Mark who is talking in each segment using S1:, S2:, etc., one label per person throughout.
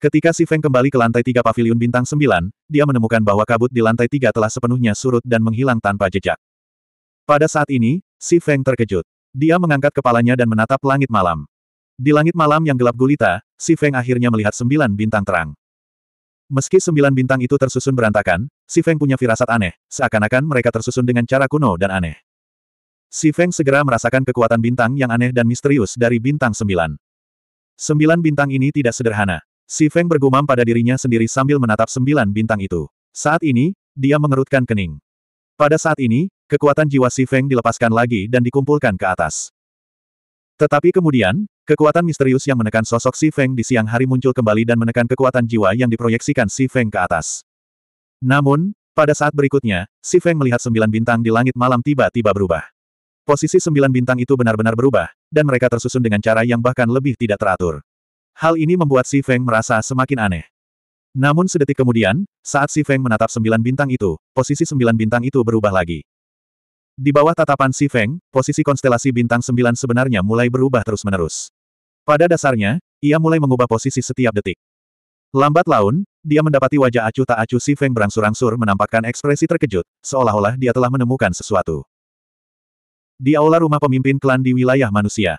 S1: Ketika Si Feng kembali ke lantai tiga pavilion bintang sembilan, dia menemukan bahwa kabut di lantai tiga telah sepenuhnya surut dan menghilang tanpa jejak. Pada saat ini, Si Feng terkejut. Dia mengangkat kepalanya dan menatap langit malam. Di langit malam yang gelap gulita, Si Feng akhirnya melihat sembilan bintang terang. Meski sembilan bintang itu tersusun berantakan, Si Feng punya firasat aneh, seakan-akan mereka tersusun dengan cara kuno dan aneh. Si Feng segera merasakan kekuatan bintang yang aneh dan misterius dari bintang sembilan. Sembilan bintang ini tidak sederhana, Si Feng bergumam pada dirinya sendiri sambil menatap sembilan bintang itu. Saat ini, dia mengerutkan kening. Pada saat ini, kekuatan jiwa Si Feng dilepaskan lagi dan dikumpulkan ke atas. Tetapi kemudian, kekuatan misterius yang menekan sosok Si Feng di siang hari muncul kembali dan menekan kekuatan jiwa yang diproyeksikan Si Feng ke atas. Namun, pada saat berikutnya, Si Feng melihat sembilan bintang di langit malam tiba-tiba berubah. Posisi sembilan bintang itu benar-benar berubah, dan mereka tersusun dengan cara yang bahkan lebih tidak teratur. Hal ini membuat Si Feng merasa semakin aneh. Namun sedetik kemudian, saat Si Feng menatap sembilan bintang itu, posisi sembilan bintang itu berubah lagi. Di bawah tatapan Si Feng, posisi konstelasi bintang sembilan sebenarnya mulai berubah terus-menerus. Pada dasarnya, ia mulai mengubah posisi setiap detik. Lambat laun, dia mendapati wajah acuh tak acuh Si Feng berangsur-angsur menampakkan ekspresi terkejut, seolah-olah dia telah menemukan sesuatu. Di aula rumah pemimpin klan di wilayah manusia.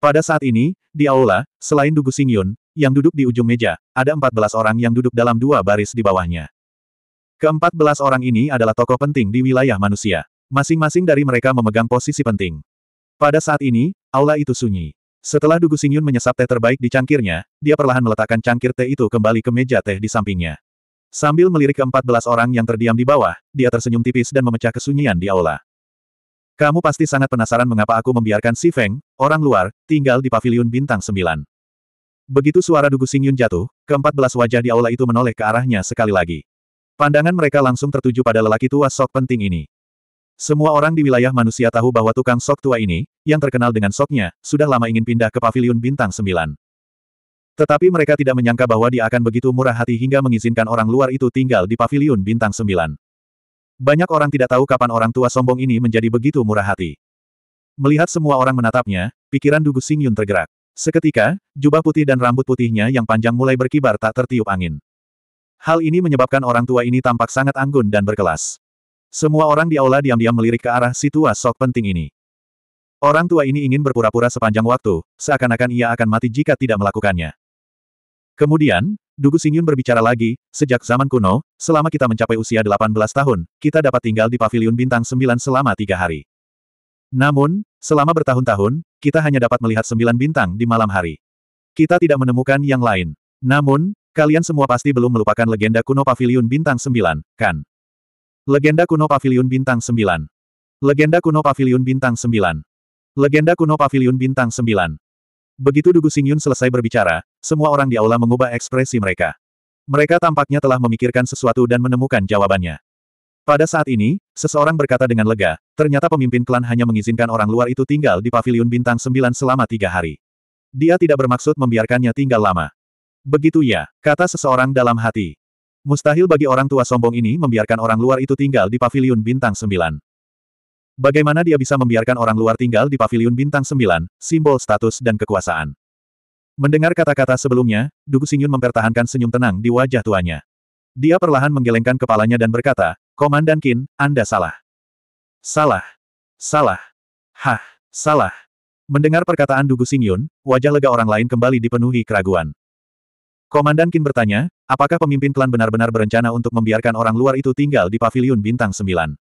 S1: Pada saat ini, di aula, selain Dugu Singyun, yang duduk di ujung meja, ada 14 orang yang duduk dalam dua baris di bawahnya. Keempat belas orang ini adalah tokoh penting di wilayah manusia. Masing-masing dari mereka memegang posisi penting. Pada saat ini, aula itu sunyi. Setelah Dugu Singyun menyesap teh terbaik di cangkirnya, dia perlahan meletakkan cangkir teh itu kembali ke meja teh di sampingnya. Sambil melirik ke empat belas orang yang terdiam di bawah, dia tersenyum tipis dan memecah kesunyian di aula. Kamu pasti sangat penasaran mengapa aku membiarkan Si Feng, orang luar, tinggal di paviliun bintang sembilan. Begitu suara Dugu Xingyun jatuh, keempat belas wajah di aula itu menoleh ke arahnya sekali lagi. Pandangan mereka langsung tertuju pada lelaki tua sok penting ini. Semua orang di wilayah manusia tahu bahwa tukang sok tua ini, yang terkenal dengan soknya, sudah lama ingin pindah ke paviliun bintang sembilan. Tetapi mereka tidak menyangka bahwa dia akan begitu murah hati hingga mengizinkan orang luar itu tinggal di paviliun bintang sembilan. Banyak orang tidak tahu kapan orang tua sombong ini menjadi begitu murah hati. Melihat semua orang menatapnya, pikiran Dugu Sing Yun tergerak. Seketika, jubah putih dan rambut putihnya yang panjang mulai berkibar tak tertiup angin. Hal ini menyebabkan orang tua ini tampak sangat anggun dan berkelas. Semua orang di aula diam-diam melirik ke arah si tua sok penting ini. Orang tua ini ingin berpura-pura sepanjang waktu, seakan-akan ia akan mati jika tidak melakukannya. Kemudian, Dugu Singyun berbicara lagi, sejak zaman kuno, selama kita mencapai usia 18 tahun, kita dapat tinggal di Paviliun bintang 9 selama tiga hari. Namun, selama bertahun-tahun, kita hanya dapat melihat sembilan bintang di malam hari. Kita tidak menemukan yang lain. Namun, kalian semua pasti belum melupakan legenda kuno Paviliun bintang 9, kan? Legenda kuno Paviliun bintang 9. Legenda kuno Paviliun bintang 9. Legenda kuno Paviliun bintang 9. Begitu Dugu Xingyun selesai berbicara, semua orang di aula mengubah ekspresi mereka. Mereka tampaknya telah memikirkan sesuatu dan menemukan jawabannya. Pada saat ini, seseorang berkata dengan lega, ternyata pemimpin klan hanya mengizinkan orang luar itu tinggal di paviliun bintang 9 selama tiga hari. Dia tidak bermaksud membiarkannya tinggal lama. Begitu ya, kata seseorang dalam hati. Mustahil bagi orang tua sombong ini membiarkan orang luar itu tinggal di paviliun bintang 9. Bagaimana dia bisa membiarkan orang luar tinggal di paviliun bintang sembilan, simbol status dan kekuasaan. Mendengar kata-kata sebelumnya, Dugu Xingyun mempertahankan senyum tenang di wajah tuanya. Dia perlahan menggelengkan kepalanya dan berkata, Komandan Kin, Anda salah. Salah. Salah. Hah, salah. Mendengar perkataan Dugu Xingyun, wajah lega orang lain kembali dipenuhi keraguan. Komandan Kin bertanya, apakah pemimpin klan benar-benar berencana untuk membiarkan orang luar itu tinggal di paviliun bintang sembilan?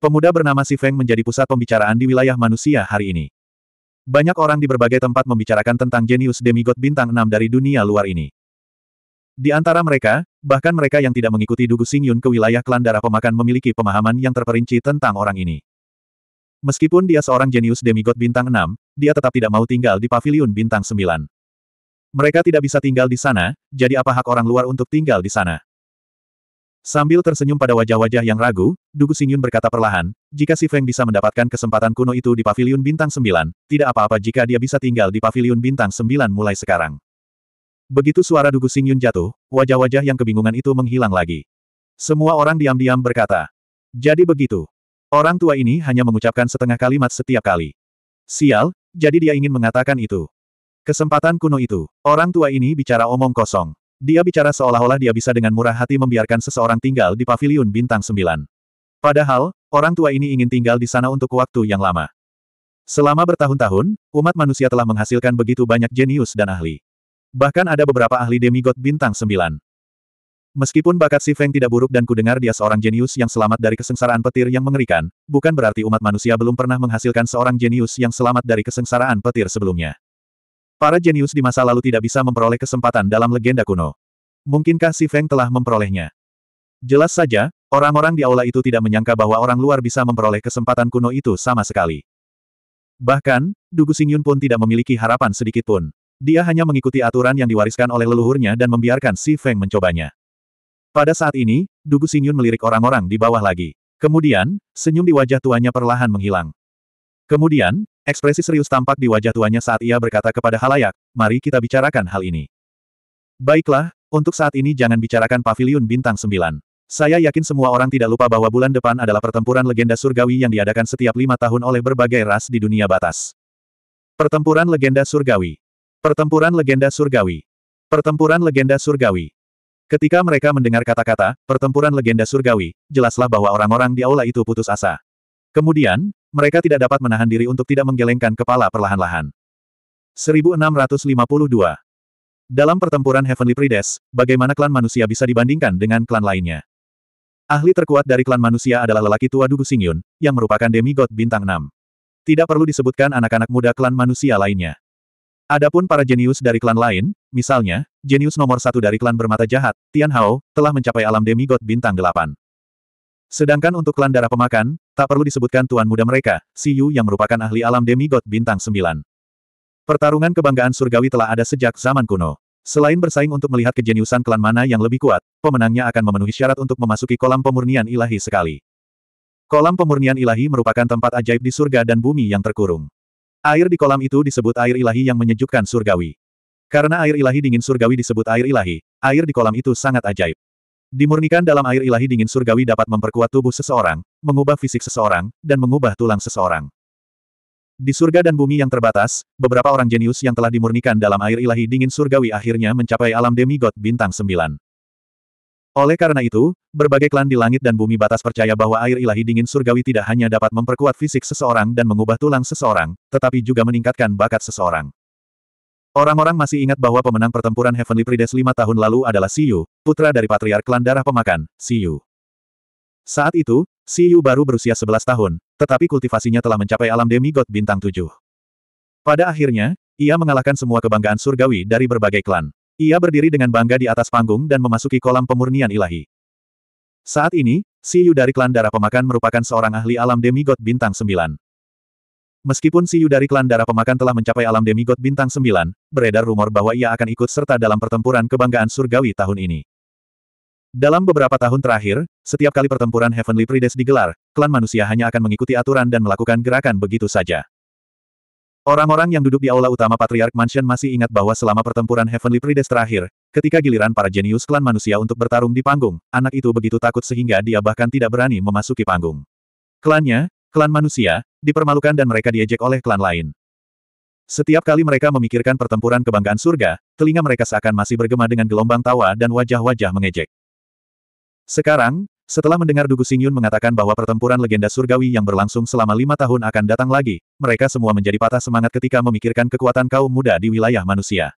S1: Pemuda bernama Si Feng menjadi pusat pembicaraan di wilayah manusia hari ini. Banyak orang di berbagai tempat membicarakan tentang jenius demigod bintang 6 dari dunia luar ini. Di antara mereka, bahkan mereka yang tidak mengikuti Dugu Xingyun ke wilayah klan darah pemakan memiliki pemahaman yang terperinci tentang orang ini. Meskipun dia seorang jenius demigod bintang 6, dia tetap tidak mau tinggal di paviliun bintang 9. Mereka tidak bisa tinggal di sana, jadi apa hak orang luar untuk tinggal di sana? Sambil tersenyum pada wajah-wajah yang ragu, Dugu Xingyun berkata perlahan, jika Si Feng bisa mendapatkan kesempatan kuno itu di Paviliun Bintang 9, tidak apa-apa jika dia bisa tinggal di Paviliun Bintang 9 mulai sekarang. Begitu suara Dugu Xingyun jatuh, wajah-wajah yang kebingungan itu menghilang lagi. Semua orang diam-diam berkata. Jadi begitu. Orang tua ini hanya mengucapkan setengah kalimat setiap kali. Sial, jadi dia ingin mengatakan itu. Kesempatan kuno itu, orang tua ini bicara omong kosong. Dia bicara seolah-olah dia bisa dengan murah hati membiarkan seseorang tinggal di paviliun bintang sembilan. Padahal, orang tua ini ingin tinggal di sana untuk waktu yang lama. Selama bertahun-tahun, umat manusia telah menghasilkan begitu banyak jenius dan ahli. Bahkan ada beberapa ahli demigod bintang sembilan. Meskipun bakat si Feng tidak buruk dan kudengar dia seorang jenius yang selamat dari kesengsaraan petir yang mengerikan, bukan berarti umat manusia belum pernah menghasilkan seorang jenius yang selamat dari kesengsaraan petir sebelumnya. Para jenius di masa lalu tidak bisa memperoleh kesempatan dalam legenda kuno. Mungkinkah Si Feng telah memperolehnya? Jelas saja, orang-orang di aula itu tidak menyangka bahwa orang luar bisa memperoleh kesempatan kuno itu sama sekali. Bahkan, Dugu Xingyun pun tidak memiliki harapan sedikit pun. Dia hanya mengikuti aturan yang diwariskan oleh leluhurnya dan membiarkan Si Feng mencobanya. Pada saat ini, Dugu Xingyun melirik orang-orang di bawah lagi. Kemudian, senyum di wajah tuanya perlahan menghilang. Kemudian, Ekspresi serius tampak di wajah tuanya saat ia berkata kepada halayak, mari kita bicarakan hal ini. Baiklah, untuk saat ini jangan bicarakan paviliun bintang 9. Saya yakin semua orang tidak lupa bahwa bulan depan adalah pertempuran legenda surgawi yang diadakan setiap lima tahun oleh berbagai ras di dunia batas. Pertempuran legenda surgawi. Pertempuran legenda surgawi. Pertempuran legenda surgawi. Ketika mereka mendengar kata-kata, pertempuran legenda surgawi, jelaslah bahwa orang-orang di aula itu putus asa. Kemudian, mereka tidak dapat menahan diri untuk tidak menggelengkan kepala perlahan-lahan. 1652 Dalam pertempuran Heavenly Prides, bagaimana klan manusia bisa dibandingkan dengan klan lainnya? Ahli terkuat dari klan manusia adalah lelaki tua Dugu Singyun, yang merupakan demigod bintang 6. Tidak perlu disebutkan anak-anak muda klan manusia lainnya. Adapun para jenius dari klan lain, misalnya, jenius nomor satu dari klan bermata jahat, Tian Hao, telah mencapai alam demigod bintang 8. Sedangkan untuk klan darah pemakan, tak perlu disebutkan tuan muda mereka, Si Yu yang merupakan ahli alam demigod bintang 9. Pertarungan kebanggaan surgawi telah ada sejak zaman kuno. Selain bersaing untuk melihat kejeniusan klan mana yang lebih kuat, pemenangnya akan memenuhi syarat untuk memasuki kolam pemurnian ilahi sekali. Kolam pemurnian ilahi merupakan tempat ajaib di surga dan bumi yang terkurung. Air di kolam itu disebut air ilahi yang menyejukkan surgawi. Karena air ilahi dingin surgawi disebut air ilahi, air di kolam itu sangat ajaib. Dimurnikan dalam air ilahi dingin surgawi dapat memperkuat tubuh seseorang, mengubah fisik seseorang, dan mengubah tulang seseorang. Di surga dan bumi yang terbatas, beberapa orang jenius yang telah dimurnikan dalam air ilahi dingin surgawi akhirnya mencapai alam demigod bintang sembilan. Oleh karena itu, berbagai klan di langit dan bumi batas percaya bahwa air ilahi dingin surgawi tidak hanya dapat memperkuat fisik seseorang dan mengubah tulang seseorang, tetapi juga meningkatkan bakat seseorang. Orang-orang masih ingat bahwa pemenang pertempuran Heavenly Prides lima tahun lalu adalah Siyu, putra dari Patriark Klan Darah Pemakan, Siyu. Saat itu, Siyu baru berusia 11 tahun, tetapi kultivasinya telah mencapai alam demigod bintang 7. Pada akhirnya, ia mengalahkan semua kebanggaan surgawi dari berbagai klan. Ia berdiri dengan bangga di atas panggung dan memasuki kolam pemurnian ilahi. Saat ini, Siyu dari klan Darah Pemakan merupakan seorang ahli alam demigod bintang 9. Meskipun Siyu dari klan darah pemakan telah mencapai alam demigod bintang 9, beredar rumor bahwa ia akan ikut serta dalam pertempuran kebanggaan surgawi tahun ini. Dalam beberapa tahun terakhir, setiap kali pertempuran Heavenly Prides digelar, klan manusia hanya akan mengikuti aturan dan melakukan gerakan begitu saja. Orang-orang yang duduk di aula utama Patriarch Mansion masih ingat bahwa selama pertempuran Heavenly Prides terakhir, ketika giliran para jenius klan manusia untuk bertarung di panggung, anak itu begitu takut sehingga dia bahkan tidak berani memasuki panggung. Klannya, Klan manusia, dipermalukan dan mereka diejek oleh klan lain. Setiap kali mereka memikirkan pertempuran kebanggaan surga, telinga mereka seakan masih bergema dengan gelombang tawa dan wajah-wajah mengejek. Sekarang, setelah mendengar Dugu Singyun mengatakan bahwa pertempuran legenda surgawi yang berlangsung selama lima tahun akan datang lagi, mereka semua menjadi patah semangat ketika memikirkan kekuatan kaum muda di wilayah manusia.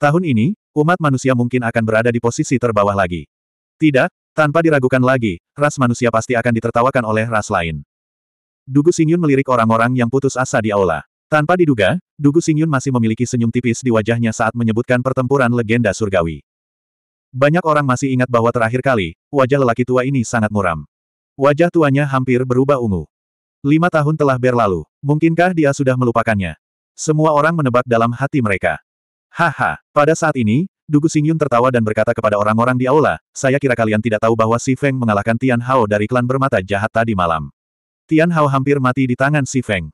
S1: Tahun ini, umat manusia mungkin akan berada di posisi terbawah lagi. Tidak, tanpa diragukan lagi, ras manusia pasti akan ditertawakan oleh ras lain. Dugu Xingyun melirik orang-orang yang putus asa di aula. Tanpa diduga, Dugu Xingyun masih memiliki senyum tipis di wajahnya saat menyebutkan pertempuran legenda surgawi. Banyak orang masih ingat bahwa terakhir kali, wajah lelaki tua ini sangat muram. Wajah tuanya hampir berubah ungu. Lima tahun telah berlalu, mungkinkah dia sudah melupakannya? Semua orang menebak dalam hati mereka. Haha, pada saat ini, Dugu Xingyun tertawa dan berkata kepada orang-orang di aula, saya kira kalian tidak tahu bahwa Si Feng mengalahkan Tian Hao dari klan bermata jahat tadi malam. Tian Hao hampir mati di tangan Si Feng.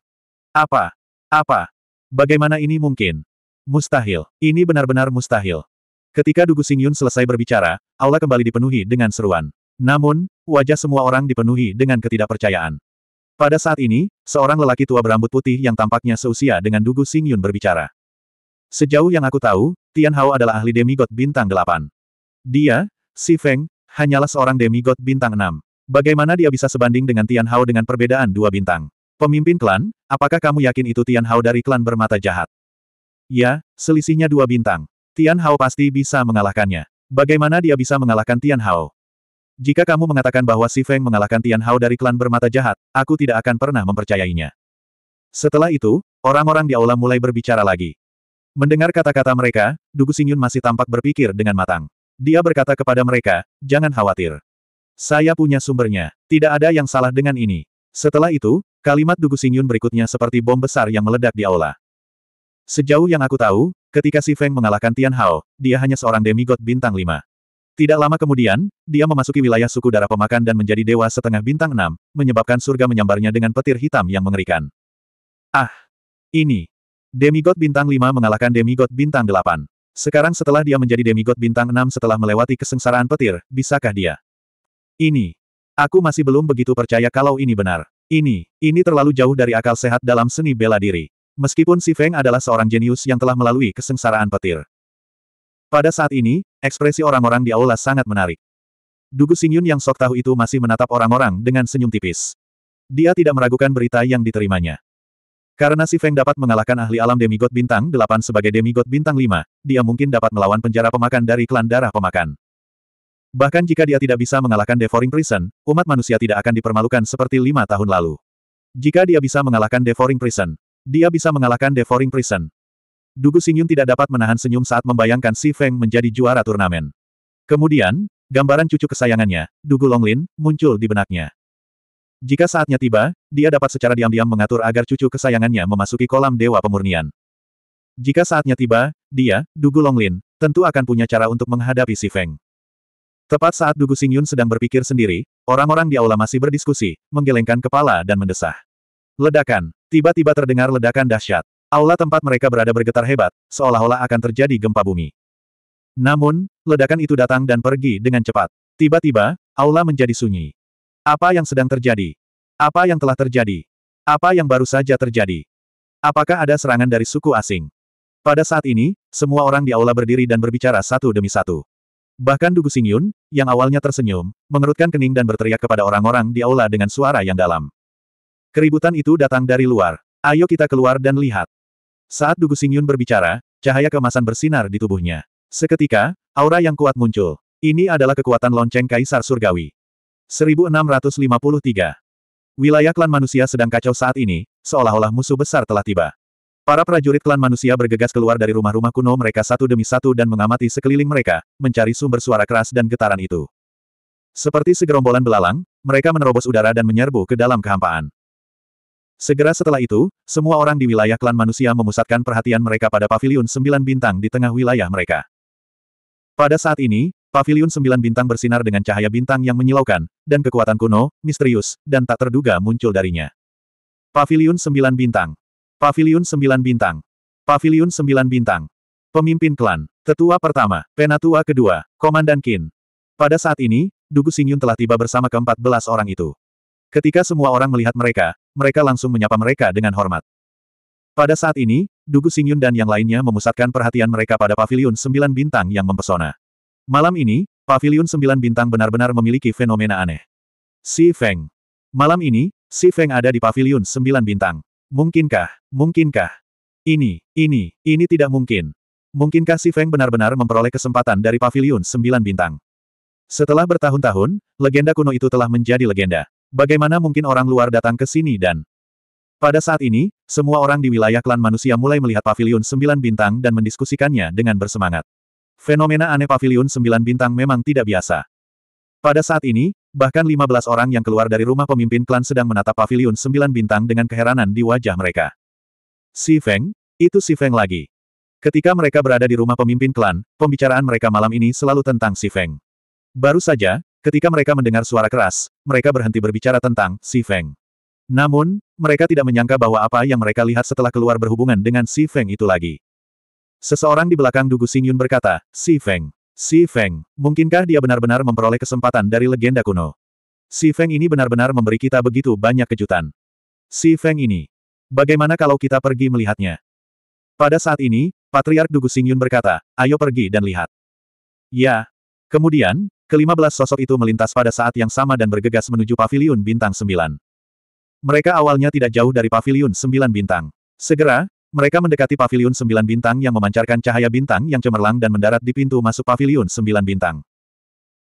S1: Apa? Apa? Bagaimana ini mungkin? Mustahil. Ini benar-benar mustahil. Ketika Dugu Xingyun selesai berbicara, aula kembali dipenuhi dengan seruan. Namun, wajah semua orang dipenuhi dengan ketidakpercayaan. Pada saat ini, seorang lelaki tua berambut putih yang tampaknya seusia dengan Dugu Xingyun berbicara. Sejauh yang aku tahu, Tian Hao adalah ahli demigod bintang delapan. Dia, Si Feng, hanyalah seorang demigod bintang enam. Bagaimana dia bisa sebanding dengan Tian Hao dengan perbedaan dua bintang? Pemimpin klan, apakah kamu yakin itu Tian Hao dari klan bermata jahat? Ya, selisihnya dua bintang. Tian Hao pasti bisa mengalahkannya. Bagaimana dia bisa mengalahkan Tian Hao? Jika kamu mengatakan bahwa Si Feng mengalahkan Tian Hao dari klan bermata jahat, aku tidak akan pernah mempercayainya. Setelah itu, orang-orang di aula mulai berbicara lagi. Mendengar kata-kata mereka, Dugu Xingyun masih tampak berpikir dengan matang. Dia berkata kepada mereka, jangan khawatir. Saya punya sumbernya. Tidak ada yang salah dengan ini. Setelah itu, kalimat Dugu Xingyun berikutnya seperti bom besar yang meledak di aula. Sejauh yang aku tahu, ketika Si Feng mengalahkan Tian Hao, dia hanya seorang demigod bintang 5. Tidak lama kemudian, dia memasuki wilayah suku darah pemakan dan menjadi dewa setengah bintang 6, menyebabkan surga menyambarnya dengan petir hitam yang mengerikan. Ah! Ini! Demigod bintang 5 mengalahkan demigod bintang 8. Sekarang setelah dia menjadi demigod bintang 6 setelah melewati kesengsaraan petir, bisakah dia? Ini. Aku masih belum begitu percaya kalau ini benar. Ini, ini terlalu jauh dari akal sehat dalam seni bela diri. Meskipun Si Feng adalah seorang jenius yang telah melalui kesengsaraan petir. Pada saat ini, ekspresi orang-orang di aula sangat menarik. Dugu Xingyun yang sok tahu itu masih menatap orang-orang dengan senyum tipis. Dia tidak meragukan berita yang diterimanya. Karena Si Feng dapat mengalahkan ahli alam demigod bintang 8 sebagai demigod bintang 5, dia mungkin dapat melawan penjara pemakan dari klan darah pemakan. Bahkan jika dia tidak bisa mengalahkan Devouring Prison, umat manusia tidak akan dipermalukan seperti lima tahun lalu. Jika dia bisa mengalahkan Devouring Prison, dia bisa mengalahkan Devouring Prison. Dugu Xingyun tidak dapat menahan senyum saat membayangkan Si Feng menjadi juara turnamen. Kemudian, gambaran cucu kesayangannya, Dugu Longlin, muncul di benaknya. Jika saatnya tiba, dia dapat secara diam-diam mengatur agar cucu kesayangannya memasuki kolam dewa pemurnian. Jika saatnya tiba, dia, Dugu Longlin, tentu akan punya cara untuk menghadapi Si Feng. Tepat saat Dugu Singyun sedang berpikir sendiri, orang-orang di aula masih berdiskusi, menggelengkan kepala dan mendesah. Ledakan. Tiba-tiba terdengar ledakan dahsyat. Aula tempat mereka berada bergetar hebat, seolah-olah akan terjadi gempa bumi. Namun, ledakan itu datang dan pergi dengan cepat. Tiba-tiba, aula menjadi sunyi. Apa yang sedang terjadi? Apa yang telah terjadi? Apa yang baru saja terjadi? Apakah ada serangan dari suku asing? Pada saat ini, semua orang di aula berdiri dan berbicara satu demi satu. Bahkan Dugu Xingyun, yang awalnya tersenyum, mengerutkan kening dan berteriak kepada orang-orang di aula dengan suara yang dalam. Keributan itu datang dari luar. Ayo kita keluar dan lihat. Saat Dugu Xingyun berbicara, cahaya kemasan bersinar di tubuhnya. Seketika, aura yang kuat muncul. Ini adalah kekuatan lonceng Kaisar Surgawi. 1653. Wilayah klan manusia sedang kacau saat ini, seolah-olah musuh besar telah tiba. Para prajurit klan manusia bergegas keluar dari rumah-rumah kuno mereka satu demi satu dan mengamati sekeliling mereka, mencari sumber suara keras dan getaran itu. Seperti segerombolan belalang, mereka menerobos udara dan menyerbu ke dalam kehampaan. Segera setelah itu, semua orang di wilayah klan manusia memusatkan perhatian mereka pada paviliun sembilan bintang di tengah wilayah mereka. Pada saat ini, paviliun sembilan bintang bersinar dengan cahaya bintang yang menyilaukan, dan kekuatan kuno, misterius, dan tak terduga muncul darinya. Paviliun sembilan bintang Pavilion sembilan Bintang. Pavilion sembilan Bintang. Pemimpin klan, tetua pertama, penatua kedua, komandan kin. Pada saat ini, Dugu Xingyun telah tiba bersama keempat belas orang itu. Ketika semua orang melihat mereka, mereka langsung menyapa mereka dengan hormat. Pada saat ini, Dugu Xingyun dan yang lainnya memusatkan perhatian mereka pada Pavilion sembilan bintang yang mempesona. Malam ini, Pavilion sembilan bintang benar-benar memiliki fenomena aneh. Si Feng. Malam ini, Si Feng ada di Pavilion sembilan bintang. Mungkinkah, mungkinkah? Ini, ini, ini tidak mungkin. Mungkinkah si Feng benar-benar memperoleh kesempatan dari paviliun sembilan bintang? Setelah bertahun-tahun, legenda kuno itu telah menjadi legenda. Bagaimana mungkin orang luar datang ke sini dan... Pada saat ini, semua orang di wilayah klan manusia mulai melihat paviliun sembilan bintang dan mendiskusikannya dengan bersemangat. Fenomena aneh paviliun sembilan bintang memang tidak biasa. Pada saat ini, Bahkan 15 orang yang keluar dari rumah pemimpin klan sedang menatap pavilion sembilan bintang dengan keheranan di wajah mereka. Si Feng? Itu si Feng lagi. Ketika mereka berada di rumah pemimpin klan, pembicaraan mereka malam ini selalu tentang si Feng. Baru saja, ketika mereka mendengar suara keras, mereka berhenti berbicara tentang si Feng. Namun, mereka tidak menyangka bahwa apa yang mereka lihat setelah keluar berhubungan dengan si Feng itu lagi. Seseorang di belakang Dugu Xingyun berkata, Si Feng. Si Feng, mungkinkah dia benar-benar memperoleh kesempatan dari legenda kuno? Si Feng ini benar-benar memberi kita begitu banyak kejutan. Si Feng ini. Bagaimana kalau kita pergi melihatnya? Pada saat ini, Patriark Dugu Xingyun berkata, ayo pergi dan lihat. Ya. Kemudian, kelima belas sosok itu melintas pada saat yang sama dan bergegas menuju paviliun bintang Sembilan. Mereka awalnya tidak jauh dari paviliun Sembilan bintang. Segera, mereka mendekati paviliun sembilan bintang yang memancarkan cahaya bintang yang cemerlang dan mendarat di pintu masuk paviliun sembilan bintang.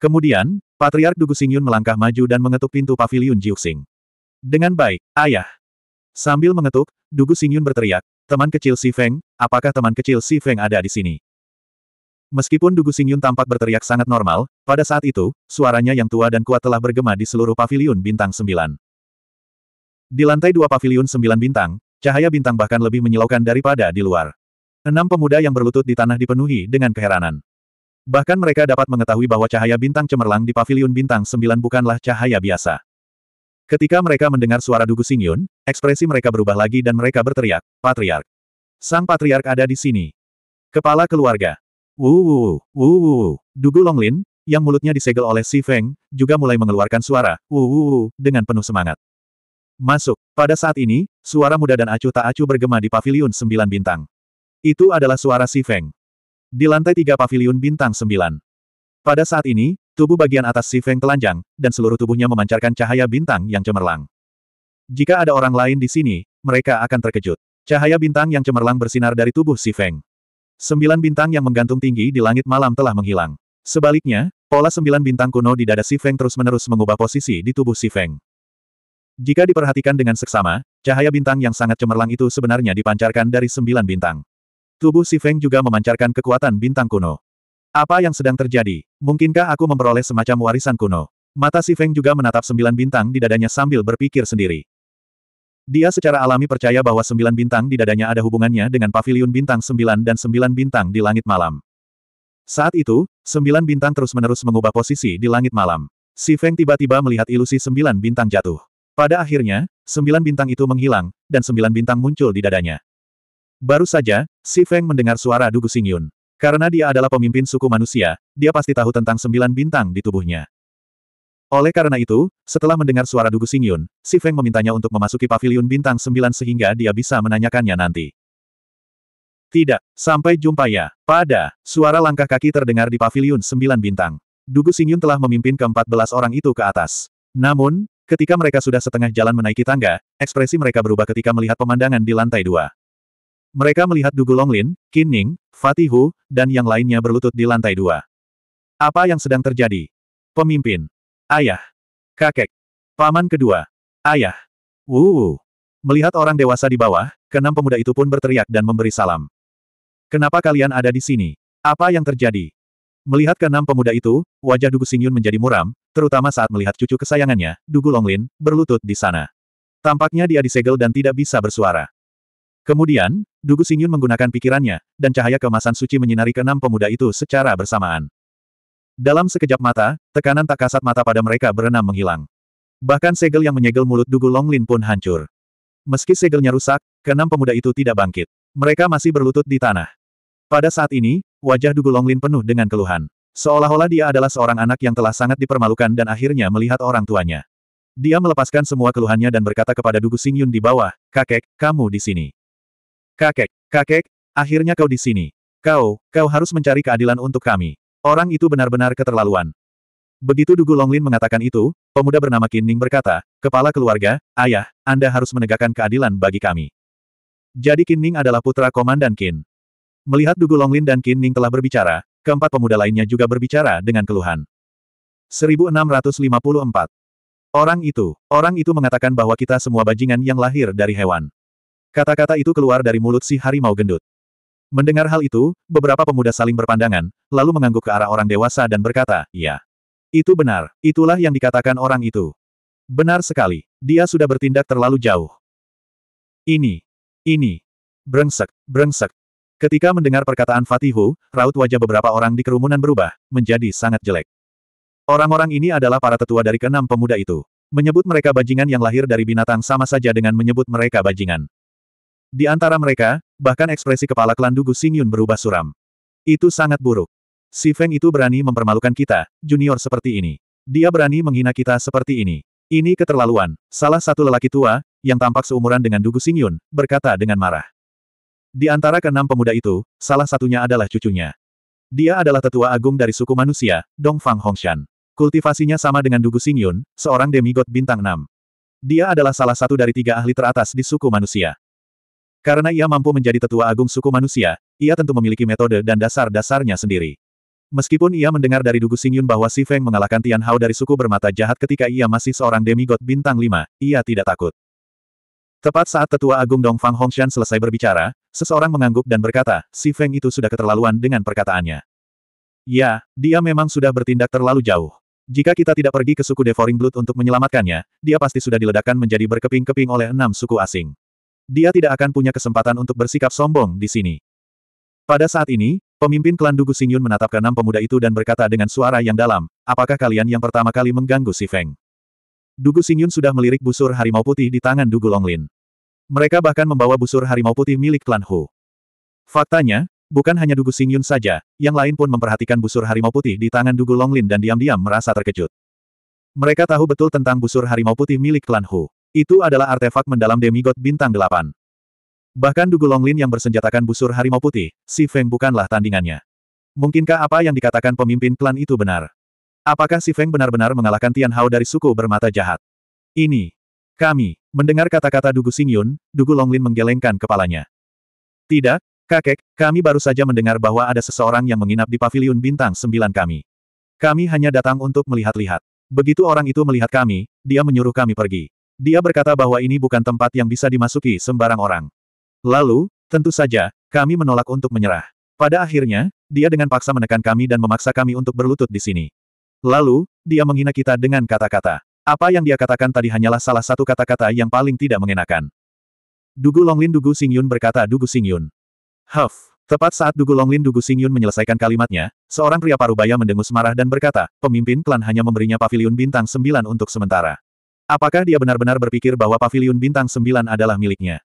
S1: Kemudian, Patriark Dugu Singyun melangkah maju dan mengetuk pintu paviliun Jiuxing. Dengan baik, ayah. Sambil mengetuk, Dugu Singyun berteriak, teman kecil Si Feng, apakah teman kecil Si Feng ada di sini? Meskipun Dugu Singyun tampak berteriak sangat normal, pada saat itu, suaranya yang tua dan kuat telah bergema di seluruh paviliun bintang sembilan. Di lantai dua paviliun sembilan bintang, Cahaya bintang bahkan lebih menyilaukan daripada di luar. Enam pemuda yang berlutut di tanah dipenuhi dengan keheranan. Bahkan mereka dapat mengetahui bahwa cahaya bintang cemerlang di pavilion bintang sembilan bukanlah cahaya biasa. Ketika mereka mendengar suara Dugu singyun, ekspresi mereka berubah lagi dan mereka berteriak, Patriark. Sang Patriark ada di sini. Kepala keluarga. Wuuu, wuuu, Dugu Longlin, yang mulutnya disegel oleh Si Feng, juga mulai mengeluarkan suara, wuuu, dengan penuh semangat. Masuk. Pada saat ini, suara muda dan acuh tak acuh bergema di paviliun sembilan bintang. Itu adalah suara si Feng. Di lantai tiga paviliun bintang sembilan. Pada saat ini, tubuh bagian atas si Feng telanjang, dan seluruh tubuhnya memancarkan cahaya bintang yang cemerlang. Jika ada orang lain di sini, mereka akan terkejut. Cahaya bintang yang cemerlang bersinar dari tubuh si Feng. Sembilan bintang yang menggantung tinggi di langit malam telah menghilang. Sebaliknya, pola sembilan bintang kuno di dada si Feng terus-menerus mengubah posisi di tubuh si Feng. Jika diperhatikan dengan seksama, cahaya bintang yang sangat cemerlang itu sebenarnya dipancarkan dari sembilan bintang. Tubuh Si Feng juga memancarkan kekuatan bintang kuno. Apa yang sedang terjadi? Mungkinkah aku memperoleh semacam warisan kuno? Mata Si Feng juga menatap sembilan bintang di dadanya sambil berpikir sendiri. Dia secara alami percaya bahwa sembilan bintang di dadanya ada hubungannya dengan pavilion bintang sembilan dan sembilan bintang di langit malam. Saat itu, sembilan bintang terus-menerus mengubah posisi di langit malam. Si Feng tiba-tiba melihat ilusi sembilan bintang jatuh. Pada akhirnya, sembilan bintang itu menghilang, dan sembilan bintang muncul di dadanya. Baru saja, Si Feng mendengar suara Dugu Singyun. Karena dia adalah pemimpin suku manusia, dia pasti tahu tentang sembilan bintang di tubuhnya. Oleh karena itu, setelah mendengar suara Dugu Singyun, Si Feng memintanya untuk memasuki pavilion bintang sembilan sehingga dia bisa menanyakannya nanti. Tidak, sampai jumpa ya. Pada, suara langkah kaki terdengar di pavilion sembilan bintang. Dugu Singyun telah memimpin keempat belas orang itu ke atas. Namun, Ketika mereka sudah setengah jalan menaiki tangga, ekspresi mereka berubah ketika melihat pemandangan di lantai dua. Mereka melihat Dugu Longlin, Qin Ning, Fatihu, dan yang lainnya berlutut di lantai dua. Apa yang sedang terjadi? Pemimpin. Ayah. Kakek. Paman kedua. Ayah. Wuuu. Melihat orang dewasa di bawah, keenam pemuda itu pun berteriak dan memberi salam. Kenapa kalian ada di sini? Apa yang terjadi? Melihat ke enam pemuda itu, wajah Dugu Xingyun menjadi muram, terutama saat melihat cucu kesayangannya, Dugu Longlin, berlutut di sana. Tampaknya dia disegel dan tidak bisa bersuara. Kemudian, Dugu Xingyun menggunakan pikirannya, dan cahaya kemasan suci menyinari ke enam pemuda itu secara bersamaan. Dalam sekejap mata, tekanan tak kasat mata pada mereka berenam menghilang. Bahkan segel yang menyegel mulut Dugu Longlin pun hancur. Meski segelnya rusak, keenam pemuda itu tidak bangkit. Mereka masih berlutut di tanah. Pada saat ini, Wajah Dugu Longlin penuh dengan keluhan. Seolah-olah dia adalah seorang anak yang telah sangat dipermalukan dan akhirnya melihat orang tuanya. Dia melepaskan semua keluhannya dan berkata kepada Dugu Xing di bawah, Kakek, kamu di sini. Kakek, kakek, akhirnya kau di sini. Kau, kau harus mencari keadilan untuk kami. Orang itu benar-benar keterlaluan. Begitu Dugu Longlin mengatakan itu, pemuda bernama Qin Ning berkata, Kepala keluarga, ayah, Anda harus menegakkan keadilan bagi kami. Jadi Qin Ning adalah putra Komandan Qin. Melihat Dugu Longlin dan Qin Ning telah berbicara, keempat pemuda lainnya juga berbicara dengan keluhan. 1654. Orang itu, orang itu mengatakan bahwa kita semua bajingan yang lahir dari hewan. Kata-kata itu keluar dari mulut si harimau gendut. Mendengar hal itu, beberapa pemuda saling berpandangan, lalu mengangguk ke arah orang dewasa dan berkata, "Ya, Itu benar, itulah yang dikatakan orang itu. Benar sekali, dia sudah bertindak terlalu jauh. Ini, ini, brengsek, brengsek, Ketika mendengar perkataan Fatihu, raut wajah beberapa orang di kerumunan berubah, menjadi sangat jelek. Orang-orang ini adalah para tetua dari keenam pemuda itu. Menyebut mereka bajingan yang lahir dari binatang sama saja dengan menyebut mereka bajingan. Di antara mereka, bahkan ekspresi kepala klan Dugu Singyun berubah suram. Itu sangat buruk. Si Feng itu berani mempermalukan kita, junior seperti ini. Dia berani menghina kita seperti ini. Ini keterlaluan. Salah satu lelaki tua, yang tampak seumuran dengan Dugu Singyun, berkata dengan marah. Di antara keenam pemuda itu, salah satunya adalah cucunya. Dia adalah tetua agung dari suku manusia, Dongfang Hongshan. Kultivasinya sama dengan Dugu Xingyun, seorang demigod bintang 6. Dia adalah salah satu dari tiga ahli teratas di suku manusia. Karena ia mampu menjadi tetua agung suku manusia, ia tentu memiliki metode dan dasar-dasarnya sendiri. Meskipun ia mendengar dari Dugu Xingyun bahwa Si Feng mengalahkan Tian Hao dari suku bermata jahat ketika ia masih seorang demigod bintang 5, ia tidak takut. Tepat saat tetua agung Dong Fang Hongshan selesai berbicara, seseorang mengangguk dan berkata, si Feng itu sudah keterlaluan dengan perkataannya. Ya, dia memang sudah bertindak terlalu jauh. Jika kita tidak pergi ke suku Devouring Blood untuk menyelamatkannya, dia pasti sudah diledakkan menjadi berkeping-keping oleh enam suku asing. Dia tidak akan punya kesempatan untuk bersikap sombong di sini. Pada saat ini, pemimpin klan Dugu Xingyun menatap enam pemuda itu dan berkata dengan suara yang dalam, apakah kalian yang pertama kali mengganggu si Feng? Dugu Xingyun sudah melirik busur harimau putih di tangan Dugu Longlin. Mereka bahkan membawa busur harimau putih milik klan Hu. Faktanya, bukan hanya Dugu Xingyun saja, yang lain pun memperhatikan busur harimau putih di tangan Dugu Longlin dan diam-diam merasa terkejut. Mereka tahu betul tentang busur harimau putih milik klan Hu. Itu adalah artefak mendalam demigod bintang delapan. Bahkan Dugu Longlin yang bersenjatakan busur harimau putih, si Feng bukanlah tandingannya. Mungkinkah apa yang dikatakan pemimpin klan itu benar? Apakah si Feng benar-benar mengalahkan Tian Hao dari suku bermata jahat? Ini. Kami. Mendengar kata-kata Dugu Xingyun, Dugu Longlin menggelengkan kepalanya. Tidak, kakek, kami baru saja mendengar bahwa ada seseorang yang menginap di paviliun bintang sembilan kami. Kami hanya datang untuk melihat-lihat. Begitu orang itu melihat kami, dia menyuruh kami pergi. Dia berkata bahwa ini bukan tempat yang bisa dimasuki sembarang orang. Lalu, tentu saja, kami menolak untuk menyerah. Pada akhirnya, dia dengan paksa menekan kami dan memaksa kami untuk berlutut di sini. Lalu, dia menghina kita dengan kata-kata. Apa yang dia katakan tadi hanyalah salah satu kata-kata yang paling tidak mengenakan. Dugu Longlin Dugu Xingyun berkata Dugu Xingyun. Huff. Tepat saat Dugu Longlin Dugu Xingyun menyelesaikan kalimatnya, seorang pria parubaya mendengus marah dan berkata, pemimpin klan hanya memberinya Pavilion bintang Sembilan untuk sementara. Apakah dia benar-benar berpikir bahwa Pavilion bintang Sembilan adalah miliknya?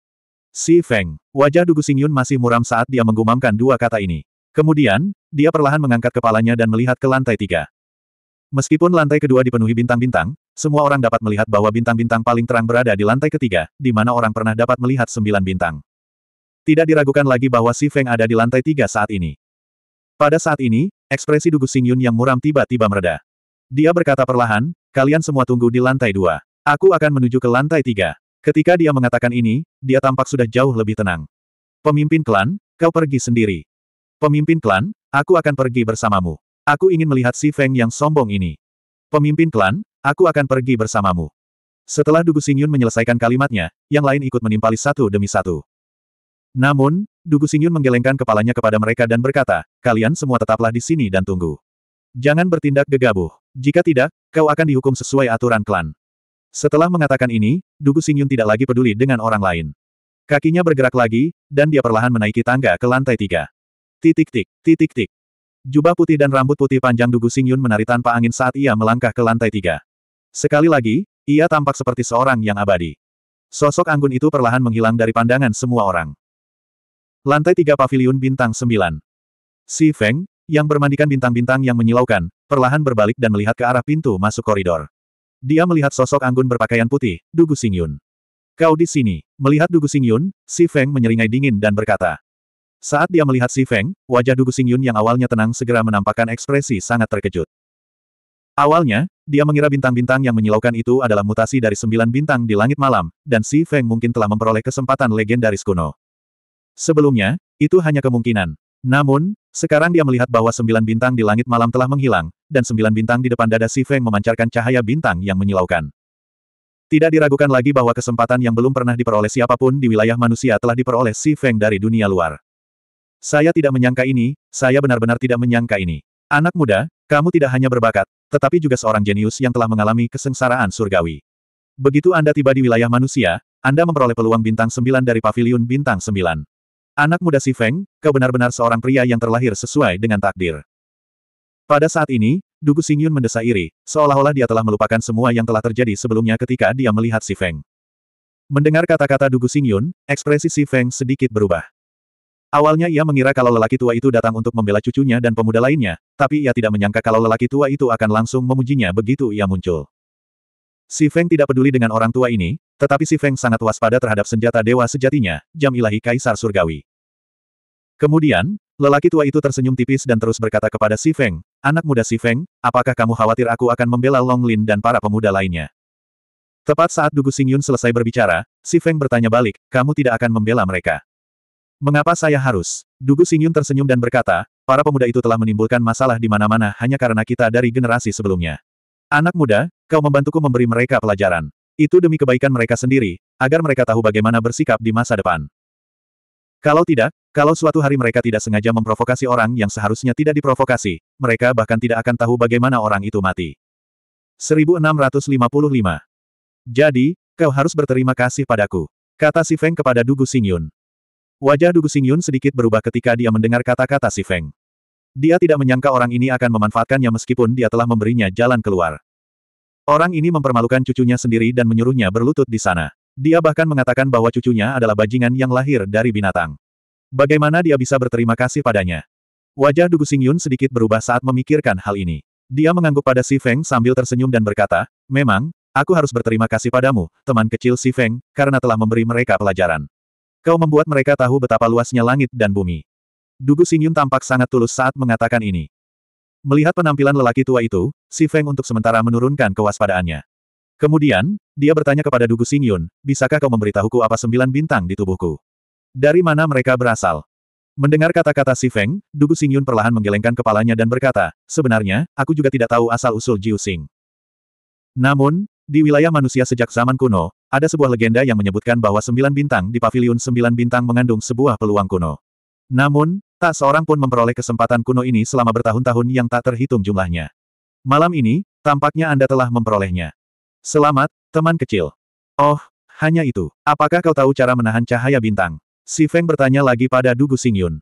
S1: Si Feng. Wajah Dugu Xingyun masih muram saat dia menggumamkan dua kata ini. Kemudian, dia perlahan mengangkat kepalanya dan melihat ke lantai tiga. Meskipun lantai kedua dipenuhi bintang-bintang, semua orang dapat melihat bahwa bintang-bintang paling terang berada di lantai ketiga, di mana orang pernah dapat melihat sembilan bintang. Tidak diragukan lagi bahwa Si Feng ada di lantai tiga saat ini. Pada saat ini, ekspresi Dugu Xingyun yang muram tiba-tiba mereda. Dia berkata perlahan, kalian semua tunggu di lantai dua. Aku akan menuju ke lantai tiga. Ketika dia mengatakan ini, dia tampak sudah jauh lebih tenang. Pemimpin klan, kau pergi sendiri. Pemimpin klan, aku akan pergi bersamamu. Aku ingin melihat si Feng yang sombong ini. Pemimpin klan, aku akan pergi bersamamu. Setelah Dugu Xingyun menyelesaikan kalimatnya, yang lain ikut menimpali satu demi satu. Namun, Dugu Xingyun menggelengkan kepalanya kepada mereka dan berkata, kalian semua tetaplah di sini dan tunggu. Jangan bertindak gegabah. Jika tidak, kau akan dihukum sesuai aturan klan. Setelah mengatakan ini, Dugu Xingyun tidak lagi peduli dengan orang lain. Kakinya bergerak lagi, dan dia perlahan menaiki tangga ke lantai tiga. Titik-tik, titik-tik. Jubah putih dan rambut putih panjang Dugu Xingyun menari tanpa angin saat ia melangkah ke lantai tiga. Sekali lagi, ia tampak seperti seorang yang abadi. Sosok anggun itu perlahan menghilang dari pandangan semua orang. Lantai tiga paviliun bintang sembilan. Si Feng, yang bermandikan bintang-bintang yang menyilaukan, perlahan berbalik dan melihat ke arah pintu masuk koridor. Dia melihat sosok anggun berpakaian putih, Dugu Xingyun. Kau di sini. Melihat Dugu Xingyun, Si Feng menyeringai dingin dan berkata. Saat dia melihat Si Feng, wajah Dugu Xingyun yang awalnya tenang segera menampakkan ekspresi sangat terkejut. Awalnya, dia mengira bintang-bintang yang menyilaukan itu adalah mutasi dari sembilan bintang di langit malam, dan Si Feng mungkin telah memperoleh kesempatan legendaris kuno. Sebelumnya, itu hanya kemungkinan. Namun, sekarang dia melihat bahwa sembilan bintang di langit malam telah menghilang, dan sembilan bintang di depan dada Si Feng memancarkan cahaya bintang yang menyilaukan. Tidak diragukan lagi bahwa kesempatan yang belum pernah diperoleh siapapun di wilayah manusia telah diperoleh Si Feng dari dunia luar. Saya tidak menyangka ini, saya benar-benar tidak menyangka ini. Anak muda, kamu tidak hanya berbakat, tetapi juga seorang jenius yang telah mengalami kesengsaraan surgawi. Begitu Anda tiba di wilayah manusia, Anda memperoleh peluang bintang sembilan dari paviliun bintang sembilan. Anak muda si Feng, kau benar-benar seorang pria yang terlahir sesuai dengan takdir. Pada saat ini, Dugu Xingyun mendesah iri, seolah-olah dia telah melupakan semua yang telah terjadi sebelumnya ketika dia melihat si Feng. Mendengar kata-kata Dugu Xingyun, ekspresi si Feng sedikit berubah. Awalnya ia mengira kalau lelaki tua itu datang untuk membela cucunya dan pemuda lainnya, tapi ia tidak menyangka kalau lelaki tua itu akan langsung memujinya begitu ia muncul. Si Feng tidak peduli dengan orang tua ini, tetapi si Feng sangat waspada terhadap senjata dewa sejatinya, jam ilahi Kaisar Surgawi. Kemudian, lelaki tua itu tersenyum tipis dan terus berkata kepada si Feng, anak muda si Feng, apakah kamu khawatir aku akan membela Long Lin dan para pemuda lainnya? Tepat saat Dugu Xingyun selesai berbicara, si Feng bertanya balik, kamu tidak akan membela mereka. Mengapa saya harus? Dugu Xingyun tersenyum dan berkata, para pemuda itu telah menimbulkan masalah di mana-mana hanya karena kita dari generasi sebelumnya. Anak muda, kau membantuku memberi mereka pelajaran. Itu demi kebaikan mereka sendiri, agar mereka tahu bagaimana bersikap di masa depan. Kalau tidak, kalau suatu hari mereka tidak sengaja memprovokasi orang yang seharusnya tidak diprovokasi, mereka bahkan tidak akan tahu bagaimana orang itu mati. 1655 Jadi, kau harus berterima kasih padaku. Kata si Feng kepada Dugu Xingyun. Wajah Dugu Xingyun sedikit berubah ketika dia mendengar kata-kata si Feng. Dia tidak menyangka orang ini akan memanfaatkannya meskipun dia telah memberinya jalan keluar. Orang ini mempermalukan cucunya sendiri dan menyuruhnya berlutut di sana. Dia bahkan mengatakan bahwa cucunya adalah bajingan yang lahir dari binatang. Bagaimana dia bisa berterima kasih padanya? Wajah Dugu Xingyun sedikit berubah saat memikirkan hal ini. Dia mengangguk pada Si Feng sambil tersenyum dan berkata, Memang, aku harus berterima kasih padamu, teman kecil Si Feng, karena telah memberi mereka pelajaran. Kau membuat mereka tahu betapa luasnya langit dan bumi. Dugu Xingyun tampak sangat tulus saat mengatakan ini. Melihat penampilan lelaki tua itu, Si Feng untuk sementara menurunkan kewaspadaannya. Kemudian, dia bertanya kepada Dugu Xingyun, bisakah kau memberitahuku apa sembilan bintang di tubuhku? Dari mana mereka berasal? Mendengar kata-kata Si Feng, Dugu Xingyun perlahan menggelengkan kepalanya dan berkata, sebenarnya, aku juga tidak tahu asal-usul Jiu Xing. Namun, di wilayah manusia sejak zaman kuno, ada sebuah legenda yang menyebutkan bahwa sembilan bintang di paviliun sembilan bintang mengandung sebuah peluang kuno. Namun, tak seorang pun memperoleh kesempatan kuno ini selama bertahun-tahun yang tak terhitung jumlahnya. Malam ini, tampaknya Anda telah memperolehnya. Selamat, teman kecil. Oh, hanya itu. Apakah kau tahu cara menahan cahaya bintang? Si Feng bertanya lagi pada Dugu Xingyun.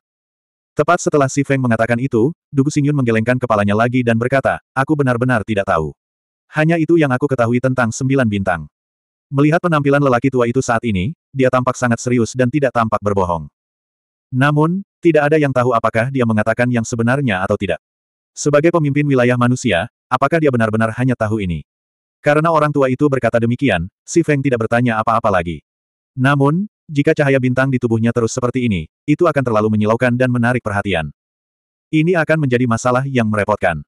S1: Tepat setelah Si Feng mengatakan itu, Dugu Xingyun menggelengkan kepalanya lagi dan berkata, aku benar-benar tidak tahu. Hanya itu yang aku ketahui tentang sembilan bintang. Melihat penampilan lelaki tua itu saat ini, dia tampak sangat serius dan tidak tampak berbohong. Namun, tidak ada yang tahu apakah dia mengatakan yang sebenarnya atau tidak. Sebagai pemimpin wilayah manusia, apakah dia benar-benar hanya tahu ini? Karena orang tua itu berkata demikian, si Feng tidak bertanya apa-apa lagi. Namun, jika cahaya bintang di tubuhnya terus seperti ini, itu akan terlalu menyilaukan dan menarik perhatian. Ini akan menjadi masalah yang merepotkan.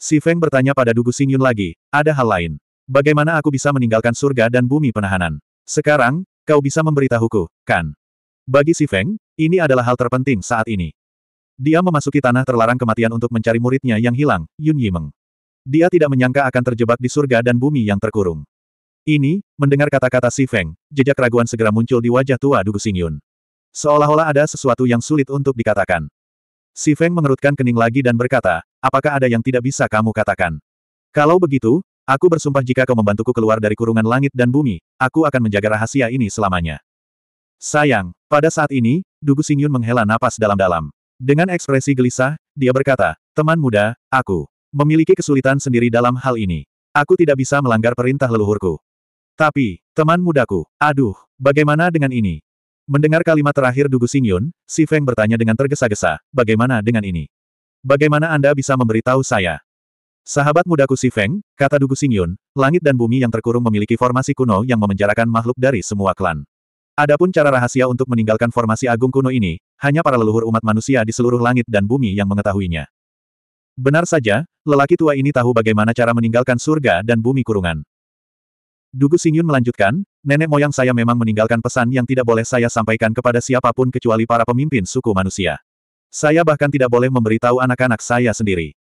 S1: Si Feng bertanya pada Dugu Xingyun lagi, ada hal lain. Bagaimana aku bisa meninggalkan surga dan bumi penahanan? Sekarang, kau bisa memberitahuku, kan? Bagi si Feng, ini adalah hal terpenting saat ini. Dia memasuki tanah terlarang kematian untuk mencari muridnya yang hilang, Yun Yimeng. Dia tidak menyangka akan terjebak di surga dan bumi yang terkurung. Ini, mendengar kata-kata si Feng, jejak keraguan segera muncul di wajah tua Dugu Sing Yun. Seolah-olah ada sesuatu yang sulit untuk dikatakan. Si Feng mengerutkan kening lagi dan berkata, apakah ada yang tidak bisa kamu katakan? Kalau begitu, Aku bersumpah jika kau membantuku keluar dari kurungan langit dan bumi, aku akan menjaga rahasia ini selamanya. Sayang, pada saat ini, Dugu Singyun menghela napas dalam-dalam. Dengan ekspresi gelisah, dia berkata, Teman muda, aku memiliki kesulitan sendiri dalam hal ini. Aku tidak bisa melanggar perintah leluhurku. Tapi, teman mudaku, aduh, bagaimana dengan ini? Mendengar kalimat terakhir Dugu Singyun, Si Feng bertanya dengan tergesa-gesa, bagaimana dengan ini? Bagaimana Anda bisa memberitahu saya? Sahabat mudaku si Feng, kata Dugu Xingyun, langit dan bumi yang terkurung memiliki formasi kuno yang memenjarakan makhluk dari semua klan. Adapun cara rahasia untuk meninggalkan formasi agung kuno ini, hanya para leluhur umat manusia di seluruh langit dan bumi yang mengetahuinya. Benar saja, lelaki tua ini tahu bagaimana cara meninggalkan surga dan bumi kurungan. Dugu Xingyun melanjutkan, nenek moyang saya memang meninggalkan pesan yang tidak boleh saya sampaikan kepada siapapun kecuali para pemimpin suku manusia. Saya bahkan tidak boleh memberitahu anak-anak saya sendiri.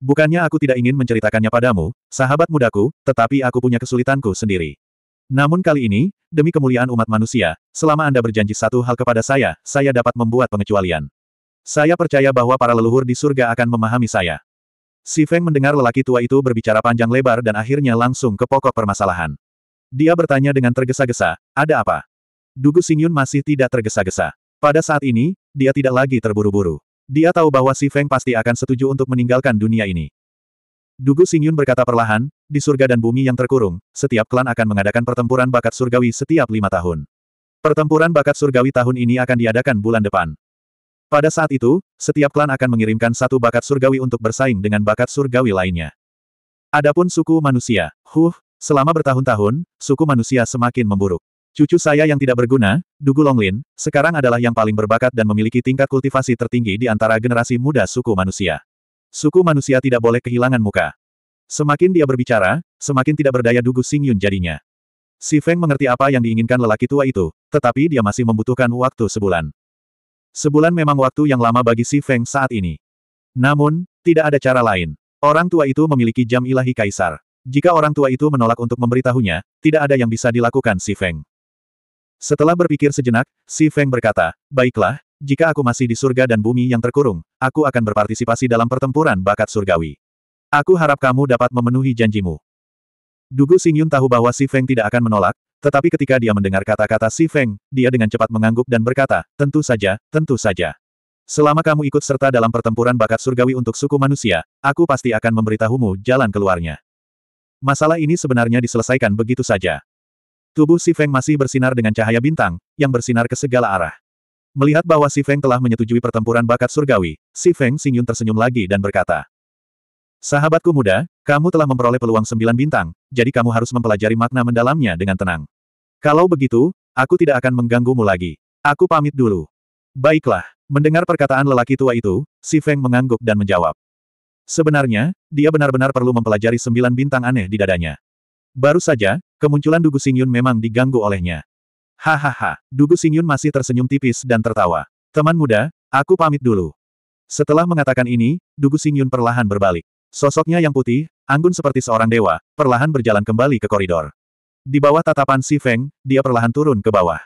S1: Bukannya aku tidak ingin menceritakannya padamu, sahabat mudaku, tetapi aku punya kesulitanku sendiri. Namun kali ini, demi kemuliaan umat manusia, selama Anda berjanji satu hal kepada saya, saya dapat membuat pengecualian. Saya percaya bahwa para leluhur di surga akan memahami saya. Si Feng mendengar lelaki tua itu berbicara panjang lebar dan akhirnya langsung ke pokok permasalahan. Dia bertanya dengan tergesa-gesa, ada apa? Dugu Xingyun masih tidak tergesa-gesa. Pada saat ini, dia tidak lagi terburu-buru. Dia tahu bahwa Si Feng pasti akan setuju untuk meninggalkan dunia ini. Dugu Xingyun berkata perlahan, di surga dan bumi yang terkurung, setiap klan akan mengadakan pertempuran bakat surgawi setiap lima tahun. Pertempuran bakat surgawi tahun ini akan diadakan bulan depan. Pada saat itu, setiap klan akan mengirimkan satu bakat surgawi untuk bersaing dengan bakat surgawi lainnya. Adapun suku manusia, huh, selama bertahun-tahun, suku manusia semakin memburuk. Cucu saya yang tidak berguna, Dugu Longlin, sekarang adalah yang paling berbakat dan memiliki tingkat kultivasi tertinggi di antara generasi muda suku manusia. Suku manusia tidak boleh kehilangan muka. Semakin dia berbicara, semakin tidak berdaya Dugu Xing Yun jadinya. Si Feng mengerti apa yang diinginkan lelaki tua itu, tetapi dia masih membutuhkan waktu sebulan. Sebulan memang waktu yang lama bagi Si Feng saat ini. Namun, tidak ada cara lain. Orang tua itu memiliki jam ilahi kaisar. Jika orang tua itu menolak untuk memberitahunya, tidak ada yang bisa dilakukan Si Feng. Setelah berpikir sejenak, Si Feng berkata, Baiklah, jika aku masih di surga dan bumi yang terkurung, aku akan berpartisipasi dalam pertempuran bakat surgawi. Aku harap kamu dapat memenuhi janjimu. Dugu Xingyun tahu bahwa Si Feng tidak akan menolak, tetapi ketika dia mendengar kata-kata Si Feng, dia dengan cepat mengangguk dan berkata, Tentu saja, tentu saja. Selama kamu ikut serta dalam pertempuran bakat surgawi untuk suku manusia, aku pasti akan memberitahumu jalan keluarnya. Masalah ini sebenarnya diselesaikan begitu saja. Tubuh Si Feng masih bersinar dengan cahaya bintang, yang bersinar ke segala arah. Melihat bahwa Si Feng telah menyetujui pertempuran bakat surgawi, Si Feng Xingyun tersenyum lagi dan berkata, Sahabatku muda, kamu telah memperoleh peluang sembilan bintang, jadi kamu harus mempelajari makna mendalamnya dengan tenang. Kalau begitu, aku tidak akan mengganggumu lagi. Aku pamit dulu. Baiklah, mendengar perkataan lelaki tua itu, Si Feng mengangguk dan menjawab. Sebenarnya, dia benar-benar perlu mempelajari sembilan bintang aneh di dadanya. Baru saja, kemunculan Dugu Singyun memang diganggu olehnya. Hahaha, Dugu Singyun masih tersenyum tipis dan tertawa. Teman muda, aku pamit dulu. Setelah mengatakan ini, Dugu Singyun perlahan berbalik. Sosoknya yang putih, anggun seperti seorang dewa, perlahan berjalan kembali ke koridor. Di bawah tatapan Si Feng, dia perlahan turun ke bawah.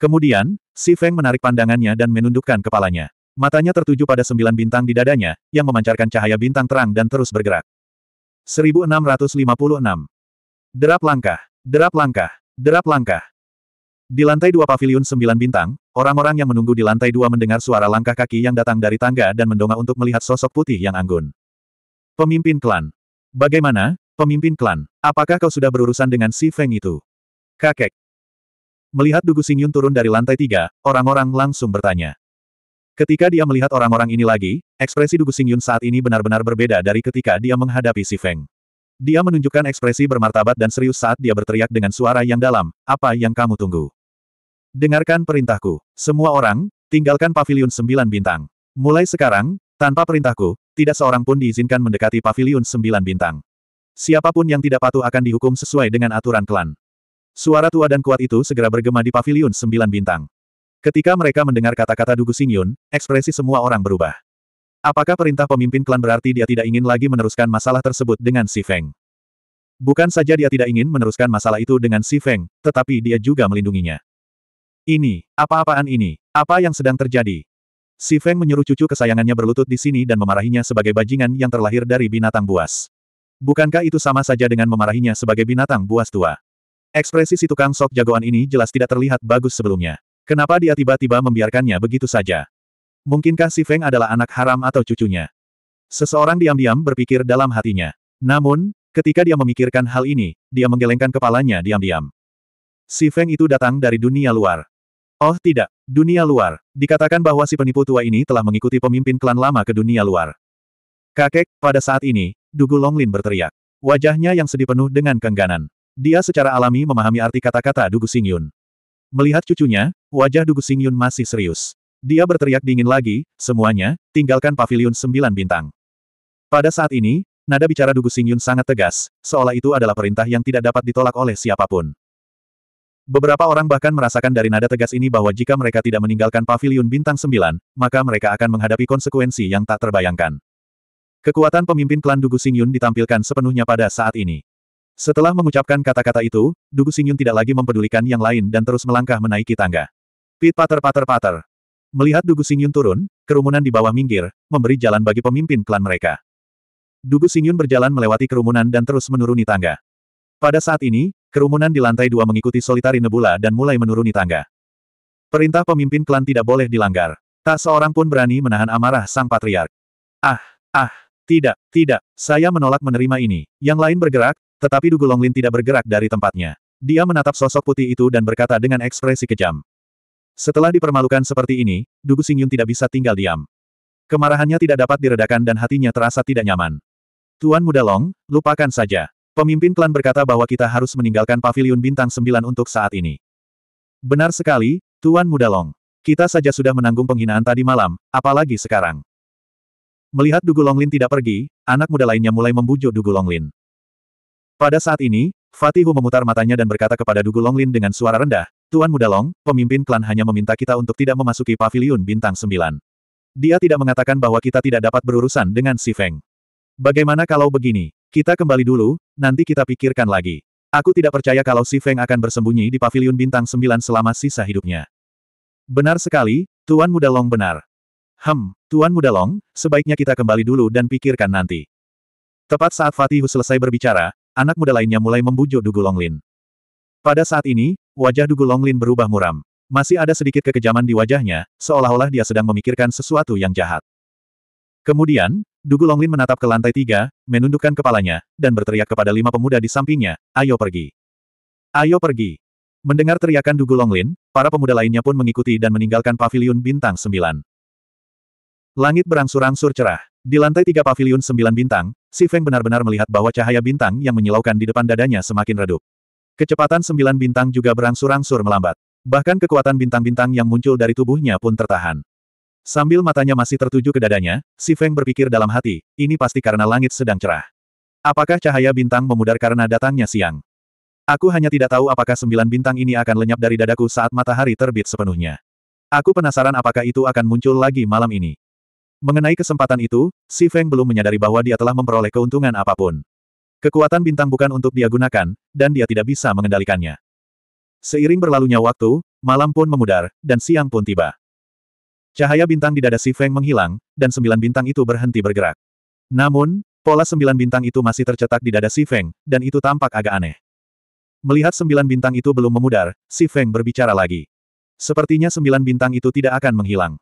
S1: Kemudian, Si Feng menarik pandangannya dan menundukkan kepalanya. Matanya tertuju pada sembilan bintang di dadanya, yang memancarkan cahaya bintang terang dan terus bergerak. 1656 Derap langkah, derap langkah, derap langkah. Di lantai dua pavilion sembilan bintang, orang-orang yang menunggu di lantai dua mendengar suara langkah kaki yang datang dari tangga dan mendongak untuk melihat sosok putih yang anggun. Pemimpin klan. Bagaimana, pemimpin klan, apakah kau sudah berurusan dengan si Feng itu? Kakek. Melihat Dugu Xingyun turun dari lantai tiga, orang-orang langsung bertanya. Ketika dia melihat orang-orang ini lagi, ekspresi Dugu Xingyun saat ini benar-benar berbeda dari ketika dia menghadapi si Feng. Dia menunjukkan ekspresi bermartabat dan serius saat dia berteriak dengan suara yang dalam, apa yang kamu tunggu? Dengarkan perintahku. Semua orang, tinggalkan pavilion sembilan bintang. Mulai sekarang, tanpa perintahku, tidak seorang pun diizinkan mendekati pavilion sembilan bintang. Siapapun yang tidak patuh akan dihukum sesuai dengan aturan klan. Suara tua dan kuat itu segera bergema di pavilion sembilan bintang. Ketika mereka mendengar kata-kata Dugu Xingyun, ekspresi semua orang berubah. Apakah perintah pemimpin klan berarti dia tidak ingin lagi meneruskan masalah tersebut dengan Si Feng? Bukan saja dia tidak ingin meneruskan masalah itu dengan Si Feng, tetapi dia juga melindunginya. Ini, apa-apaan ini? Apa yang sedang terjadi? Si Feng menyuruh cucu kesayangannya berlutut di sini dan memarahinya sebagai bajingan yang terlahir dari binatang buas. Bukankah itu sama saja dengan memarahinya sebagai binatang buas tua? Ekspresi si tukang sok jagoan ini jelas tidak terlihat bagus sebelumnya. Kenapa dia tiba-tiba membiarkannya begitu saja? Mungkinkah si Feng adalah anak haram atau cucunya? Seseorang diam-diam berpikir dalam hatinya. Namun, ketika dia memikirkan hal ini, dia menggelengkan kepalanya diam-diam. Si Feng itu datang dari dunia luar. Oh tidak, dunia luar. Dikatakan bahwa si penipu tua ini telah mengikuti pemimpin klan lama ke dunia luar. Kakek, pada saat ini, Dugu Longlin berteriak. Wajahnya yang sedih penuh dengan kengganan. Dia secara alami memahami arti kata-kata Dugu Singyun. Melihat cucunya, wajah Dugu Singyun masih serius. Dia berteriak dingin lagi, semuanya, tinggalkan pavilion sembilan bintang. Pada saat ini, nada bicara Dugu Singyun sangat tegas, seolah itu adalah perintah yang tidak dapat ditolak oleh siapapun. Beberapa orang bahkan merasakan dari nada tegas ini bahwa jika mereka tidak meninggalkan pavilion bintang sembilan, maka mereka akan menghadapi konsekuensi yang tak terbayangkan. Kekuatan pemimpin klan Dugu Singyun ditampilkan sepenuhnya pada saat ini. Setelah mengucapkan kata-kata itu, Dugu Singyun tidak lagi mempedulikan yang lain dan terus melangkah menaiki tangga. Pit pater pater pater. Melihat Dugu Singyun turun, kerumunan di bawah minggir, memberi jalan bagi pemimpin klan mereka. Dugu Singyun berjalan melewati kerumunan dan terus menuruni tangga. Pada saat ini, kerumunan di lantai dua mengikuti solitari nebula dan mulai menuruni tangga. Perintah pemimpin klan tidak boleh dilanggar. Tak seorang pun berani menahan amarah sang patriark. Ah, ah, tidak, tidak, saya menolak menerima ini. Yang lain bergerak, tetapi Dugu Longlin tidak bergerak dari tempatnya. Dia menatap sosok putih itu dan berkata dengan ekspresi kejam. Setelah dipermalukan seperti ini, Dugu Singyun tidak bisa tinggal diam. Kemarahannya tidak dapat diredakan dan hatinya terasa tidak nyaman. Tuan Muda Long, lupakan saja. Pemimpin klan berkata bahwa kita harus meninggalkan Paviliun bintang 9 untuk saat ini. Benar sekali, Tuan Muda Long. Kita saja sudah menanggung penghinaan tadi malam, apalagi sekarang. Melihat Dugu Longlin tidak pergi, anak muda lainnya mulai membujuk Dugu Longlin. Pada saat ini, Fatihu memutar matanya dan berkata kepada Dugu Longlin dengan suara rendah, Tuan Muda Long, pemimpin klan hanya meminta kita untuk tidak memasuki paviliun bintang sembilan. Dia tidak mengatakan bahwa kita tidak dapat berurusan dengan si Feng. Bagaimana kalau begini? Kita kembali dulu, nanti kita pikirkan lagi. Aku tidak percaya kalau si Feng akan bersembunyi di paviliun bintang sembilan selama sisa hidupnya. Benar sekali, Tuan Muda Long benar. Hem, Tuan Muda Long, sebaiknya kita kembali dulu dan pikirkan nanti. Tepat saat Fatihus selesai berbicara, anak muda lainnya mulai membujuk Dugu Longlin. Pada saat ini, wajah Dugu Longlin berubah muram. Masih ada sedikit kekejaman di wajahnya, seolah-olah dia sedang memikirkan sesuatu yang jahat. Kemudian, Dugu Longlin menatap ke lantai tiga, menundukkan kepalanya, dan berteriak kepada lima pemuda di sampingnya, ayo pergi. Ayo pergi. Mendengar teriakan Dugu Longlin, para pemuda lainnya pun mengikuti dan meninggalkan paviliun bintang sembilan. Langit berangsur-angsur cerah. Di lantai tiga paviliun sembilan bintang, Si Feng benar-benar melihat bahwa cahaya bintang yang menyilaukan di depan dadanya semakin redup. Kecepatan sembilan bintang juga berangsur-angsur melambat. Bahkan kekuatan bintang-bintang yang muncul dari tubuhnya pun tertahan. Sambil matanya masih tertuju ke dadanya, si Feng berpikir dalam hati, ini pasti karena langit sedang cerah. Apakah cahaya bintang memudar karena datangnya siang? Aku hanya tidak tahu apakah sembilan bintang ini akan lenyap dari dadaku saat matahari terbit sepenuhnya. Aku penasaran apakah itu akan muncul lagi malam ini. Mengenai kesempatan itu, si Feng belum menyadari bahwa dia telah memperoleh keuntungan apapun. Kekuatan bintang bukan untuk dia gunakan, dan dia tidak bisa mengendalikannya. Seiring berlalunya waktu, malam pun memudar, dan siang pun tiba. Cahaya bintang di dada Si Feng menghilang, dan sembilan bintang itu berhenti bergerak. Namun, pola sembilan bintang itu masih tercetak di dada Si Feng, dan itu tampak agak aneh. Melihat sembilan bintang itu belum memudar, Si Feng berbicara lagi. Sepertinya sembilan bintang itu tidak akan menghilang.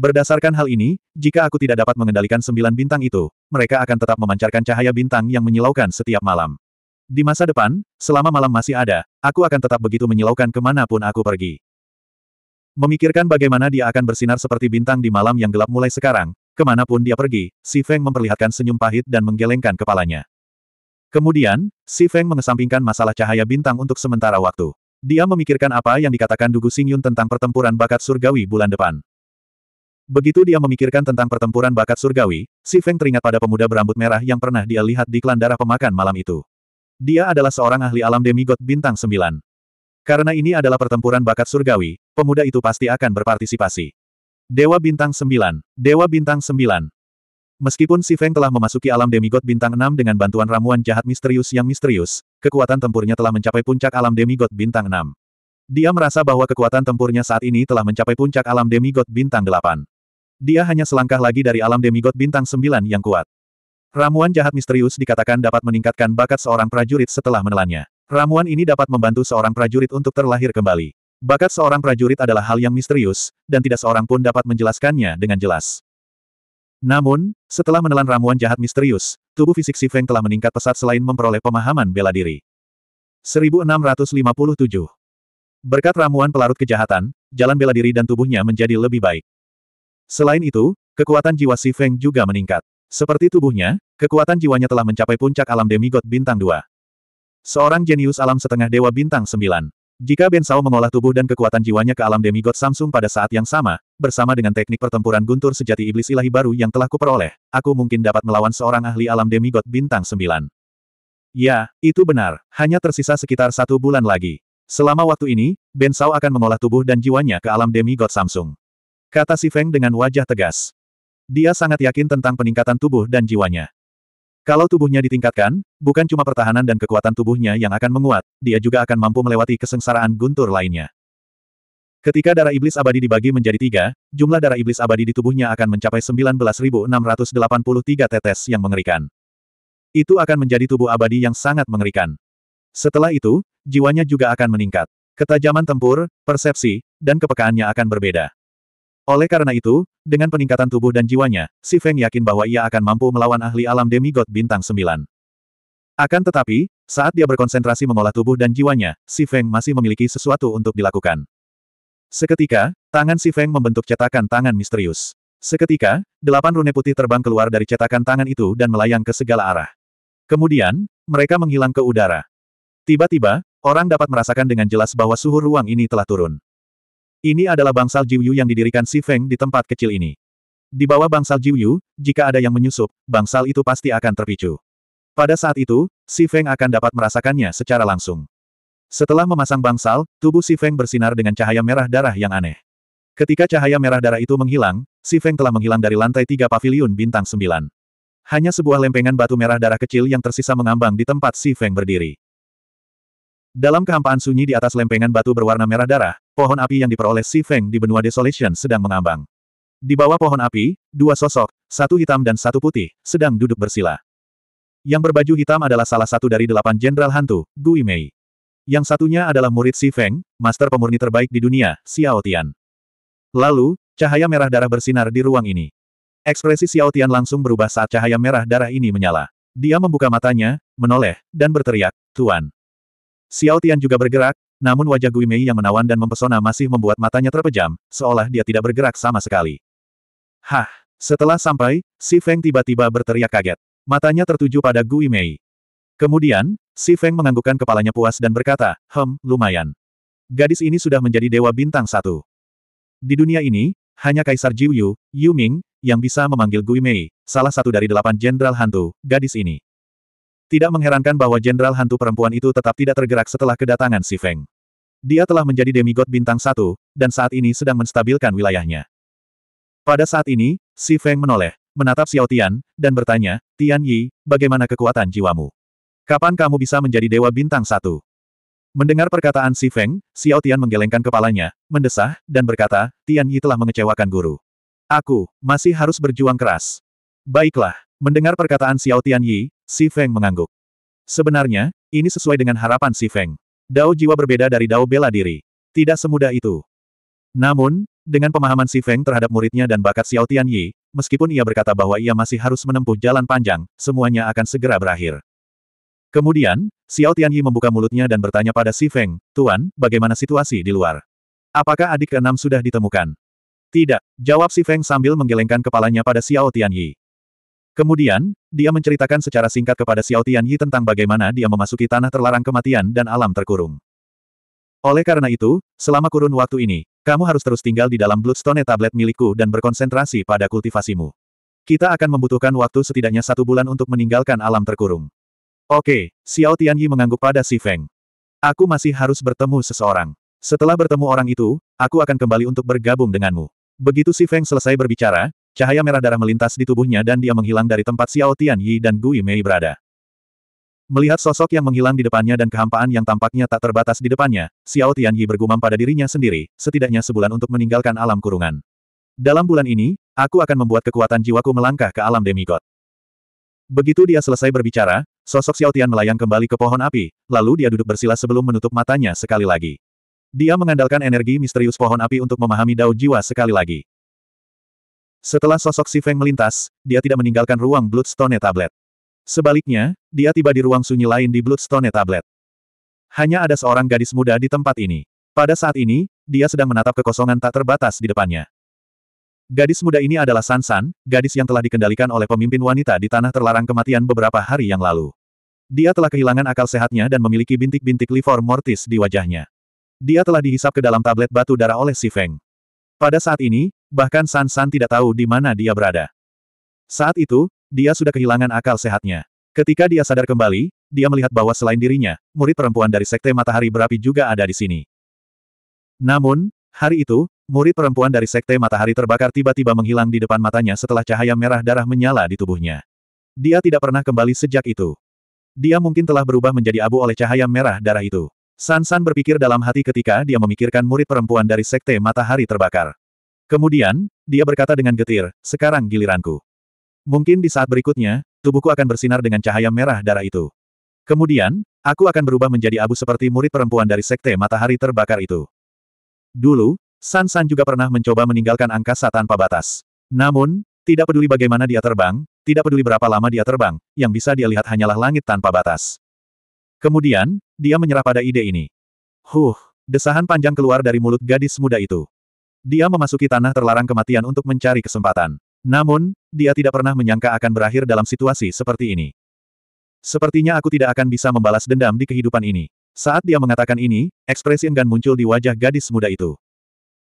S1: Berdasarkan hal ini, jika aku tidak dapat mengendalikan sembilan bintang itu, mereka akan tetap memancarkan cahaya bintang yang menyilaukan setiap malam. Di masa depan, selama malam masih ada, aku akan tetap begitu menyilaukan kemanapun aku pergi. Memikirkan bagaimana dia akan bersinar seperti bintang di malam yang gelap mulai sekarang, kemanapun dia pergi, Si Feng memperlihatkan senyum pahit dan menggelengkan kepalanya. Kemudian, Si Feng mengesampingkan masalah cahaya bintang untuk sementara waktu. Dia memikirkan apa yang dikatakan Dugu Xingyun tentang pertempuran bakat surgawi bulan depan. Begitu dia memikirkan tentang pertempuran bakat surgawi, Si Feng teringat pada pemuda berambut merah yang pernah dia lihat di klan darah pemakan malam itu. Dia adalah seorang ahli alam demigod bintang sembilan. Karena ini adalah pertempuran bakat surgawi, pemuda itu pasti akan berpartisipasi. Dewa Bintang sembilan, Dewa Bintang sembilan. Meskipun Si Feng telah memasuki alam demigod bintang enam dengan bantuan ramuan jahat misterius yang misterius, kekuatan tempurnya telah mencapai puncak alam demigod bintang enam. Dia merasa bahwa kekuatan tempurnya saat ini telah mencapai puncak alam demigod bintang delapan. Dia hanya selangkah lagi dari alam demigod bintang sembilan yang kuat. Ramuan jahat misterius dikatakan dapat meningkatkan bakat seorang prajurit setelah menelannya. Ramuan ini dapat membantu seorang prajurit untuk terlahir kembali. Bakat seorang prajurit adalah hal yang misterius, dan tidak seorang pun dapat menjelaskannya dengan jelas. Namun, setelah menelan ramuan jahat misterius, tubuh fisik Si Feng telah meningkat pesat selain memperoleh pemahaman bela diri. 1657 Berkat ramuan pelarut kejahatan, jalan bela diri dan tubuhnya menjadi lebih baik. Selain itu, kekuatan jiwa Si Feng juga meningkat. Seperti tubuhnya, kekuatan jiwanya telah mencapai puncak alam demigod bintang 2. Seorang jenius alam setengah dewa bintang 9. Jika Ben Sao mengolah tubuh dan kekuatan jiwanya ke alam demigod Samsung pada saat yang sama, bersama dengan teknik pertempuran guntur sejati iblis ilahi baru yang telah kuperoleh, aku mungkin dapat melawan seorang ahli alam demigod bintang 9. Ya, itu benar, hanya tersisa sekitar satu bulan lagi. Selama waktu ini, Ben Sao akan mengolah tubuh dan jiwanya ke alam demigod Samsung. Kata si Feng dengan wajah tegas. Dia sangat yakin tentang peningkatan tubuh dan jiwanya. Kalau tubuhnya ditingkatkan, bukan cuma pertahanan dan kekuatan tubuhnya yang akan menguat, dia juga akan mampu melewati kesengsaraan guntur lainnya. Ketika darah iblis abadi dibagi menjadi tiga, jumlah darah iblis abadi di tubuhnya akan mencapai 19.683 tetes yang mengerikan. Itu akan menjadi tubuh abadi yang sangat mengerikan. Setelah itu, jiwanya juga akan meningkat. Ketajaman tempur, persepsi, dan kepekaannya akan berbeda. Oleh karena itu, dengan peningkatan tubuh dan jiwanya, Si Feng yakin bahwa ia akan mampu melawan ahli alam demigod bintang Sembilan. Akan tetapi, saat dia berkonsentrasi mengolah tubuh dan jiwanya, Si Feng masih memiliki sesuatu untuk dilakukan. Seketika, tangan Si Feng membentuk cetakan tangan misterius. Seketika, delapan rune putih terbang keluar dari cetakan tangan itu dan melayang ke segala arah. Kemudian, mereka menghilang ke udara. Tiba-tiba, orang dapat merasakan dengan jelas bahwa suhu ruang ini telah turun. Ini adalah bangsal Jiuyu yang didirikan Si Feng di tempat kecil ini. Di bawah bangsal Jiuyu, jika ada yang menyusup, bangsal itu pasti akan terpicu. Pada saat itu, Si Feng akan dapat merasakannya secara langsung. Setelah memasang bangsal, tubuh Si Feng bersinar dengan cahaya merah darah yang aneh. Ketika cahaya merah darah itu menghilang, Si Feng telah menghilang dari lantai tiga pavilion bintang sembilan. Hanya sebuah lempengan batu merah darah kecil yang tersisa mengambang di tempat Si Feng berdiri. Dalam kehampaan sunyi di atas lempengan batu berwarna merah darah, pohon api yang diperoleh Si Feng di benua Desolation sedang mengambang. Di bawah pohon api, dua sosok, satu hitam dan satu putih, sedang duduk bersila. Yang berbaju hitam adalah salah satu dari delapan jenderal hantu, Gui Mei. Yang satunya adalah murid Si Feng, master pemurni terbaik di dunia, Xiao Tian. Lalu, cahaya merah darah bersinar di ruang ini. Ekspresi Xiao Tian langsung berubah saat cahaya merah darah ini menyala. Dia membuka matanya, menoleh, dan berteriak, Tuan. Xiao Tian juga bergerak, namun wajah Gui Mei yang menawan dan mempesona masih membuat matanya terpejam, seolah dia tidak bergerak sama sekali. Hah! Setelah sampai, Si Feng tiba-tiba berteriak kaget. Matanya tertuju pada Gui Mei. Kemudian, Si Feng menganggukkan kepalanya puas dan berkata, Hem, lumayan. Gadis ini sudah menjadi dewa bintang satu. Di dunia ini, hanya Kaisar Jiuyu, Yu, Yu Ming, yang bisa memanggil Gui Mei, salah satu dari delapan jenderal hantu, gadis ini. Tidak mengherankan bahwa jenderal hantu perempuan itu tetap tidak tergerak setelah kedatangan si Feng. Dia telah menjadi demigod bintang satu, dan saat ini sedang menstabilkan wilayahnya. Pada saat ini, si Feng menoleh, menatap Xiao Tian, dan bertanya, Tian Yi, bagaimana kekuatan jiwamu? Kapan kamu bisa menjadi dewa bintang satu? Mendengar perkataan si Feng, Xiao Tian menggelengkan kepalanya, mendesah, dan berkata, Tian Yi telah mengecewakan guru. Aku, masih harus berjuang keras. Baiklah, mendengar perkataan Xiao Tian Yi, Si Feng mengangguk. Sebenarnya, ini sesuai dengan harapan Si Feng. Dao jiwa berbeda dari Dao bela diri. Tidak semudah itu. Namun, dengan pemahaman Si Feng terhadap muridnya dan bakat Xiao Tian Yi, meskipun ia berkata bahwa ia masih harus menempuh jalan panjang, semuanya akan segera berakhir. Kemudian, Xiao Tian Yi membuka mulutnya dan bertanya pada Si Feng, Tuan, bagaimana situasi di luar? Apakah adik keenam sudah ditemukan? Tidak, jawab Si Feng sambil menggelengkan kepalanya pada Xiao Tian Yi. Kemudian, dia menceritakan secara singkat kepada Xiao Tianyi tentang bagaimana dia memasuki tanah terlarang kematian dan alam terkurung. Oleh karena itu, selama kurun waktu ini, kamu harus terus tinggal di dalam Bloodstone tablet milikku dan berkonsentrasi pada kultivasimu. Kita akan membutuhkan waktu setidaknya satu bulan untuk meninggalkan alam terkurung. Oke, Xiao Tianyi mengangguk pada Si Feng. Aku masih harus bertemu seseorang. Setelah bertemu orang itu, aku akan kembali untuk bergabung denganmu. Begitu Si Feng selesai berbicara, Cahaya merah darah melintas di tubuhnya dan dia menghilang dari tempat Xiao Tianyi dan Gui Mei berada. Melihat sosok yang menghilang di depannya dan kehampaan yang tampaknya tak terbatas di depannya, Xiao Tianyi bergumam pada dirinya sendiri, setidaknya sebulan untuk meninggalkan alam kurungan. Dalam bulan ini, aku akan membuat kekuatan jiwaku melangkah ke alam demigod. Begitu dia selesai berbicara, sosok Xiao Tian melayang kembali ke pohon api, lalu dia duduk bersila sebelum menutup matanya sekali lagi. Dia mengandalkan energi misterius pohon api untuk memahami dao jiwa sekali lagi. Setelah sosok Si Feng melintas, dia tidak meninggalkan ruang Bloodstone Tablet. Sebaliknya, dia tiba di ruang sunyi lain di Bloodstone Tablet. Hanya ada seorang gadis muda di tempat ini. Pada saat ini, dia sedang menatap kekosongan tak terbatas di depannya. Gadis muda ini adalah Sansan, gadis yang telah dikendalikan oleh pemimpin wanita di tanah terlarang kematian beberapa hari yang lalu. Dia telah kehilangan akal sehatnya dan memiliki bintik-bintik livor mortis di wajahnya. Dia telah dihisap ke dalam tablet batu darah oleh Si Feng. Pada saat ini, bahkan San San tidak tahu di mana dia berada. Saat itu, dia sudah kehilangan akal sehatnya. Ketika dia sadar kembali, dia melihat bahwa selain dirinya, murid perempuan dari Sekte Matahari Berapi juga ada di sini. Namun, hari itu, murid perempuan dari Sekte Matahari Terbakar tiba-tiba menghilang di depan matanya setelah cahaya merah darah menyala di tubuhnya. Dia tidak pernah kembali sejak itu. Dia mungkin telah berubah menjadi abu oleh cahaya merah darah itu. Sansan berpikir dalam hati ketika dia memikirkan murid perempuan dari Sekte Matahari Terbakar. Kemudian, dia berkata dengan getir, sekarang giliranku. Mungkin di saat berikutnya, tubuhku akan bersinar dengan cahaya merah darah itu. Kemudian, aku akan berubah menjadi abu seperti murid perempuan dari Sekte Matahari Terbakar itu. Dulu, San San juga pernah mencoba meninggalkan angkasa tanpa batas. Namun, tidak peduli bagaimana dia terbang, tidak peduli berapa lama dia terbang, yang bisa dia lihat hanyalah langit tanpa batas. Kemudian, dia menyerah pada ide ini. Huh, desahan panjang keluar dari mulut gadis muda itu. Dia memasuki tanah terlarang kematian untuk mencari kesempatan. Namun, dia tidak pernah menyangka akan berakhir dalam situasi seperti ini. Sepertinya aku tidak akan bisa membalas dendam di kehidupan ini. Saat dia mengatakan ini, ekspresi enggan muncul di wajah gadis muda itu.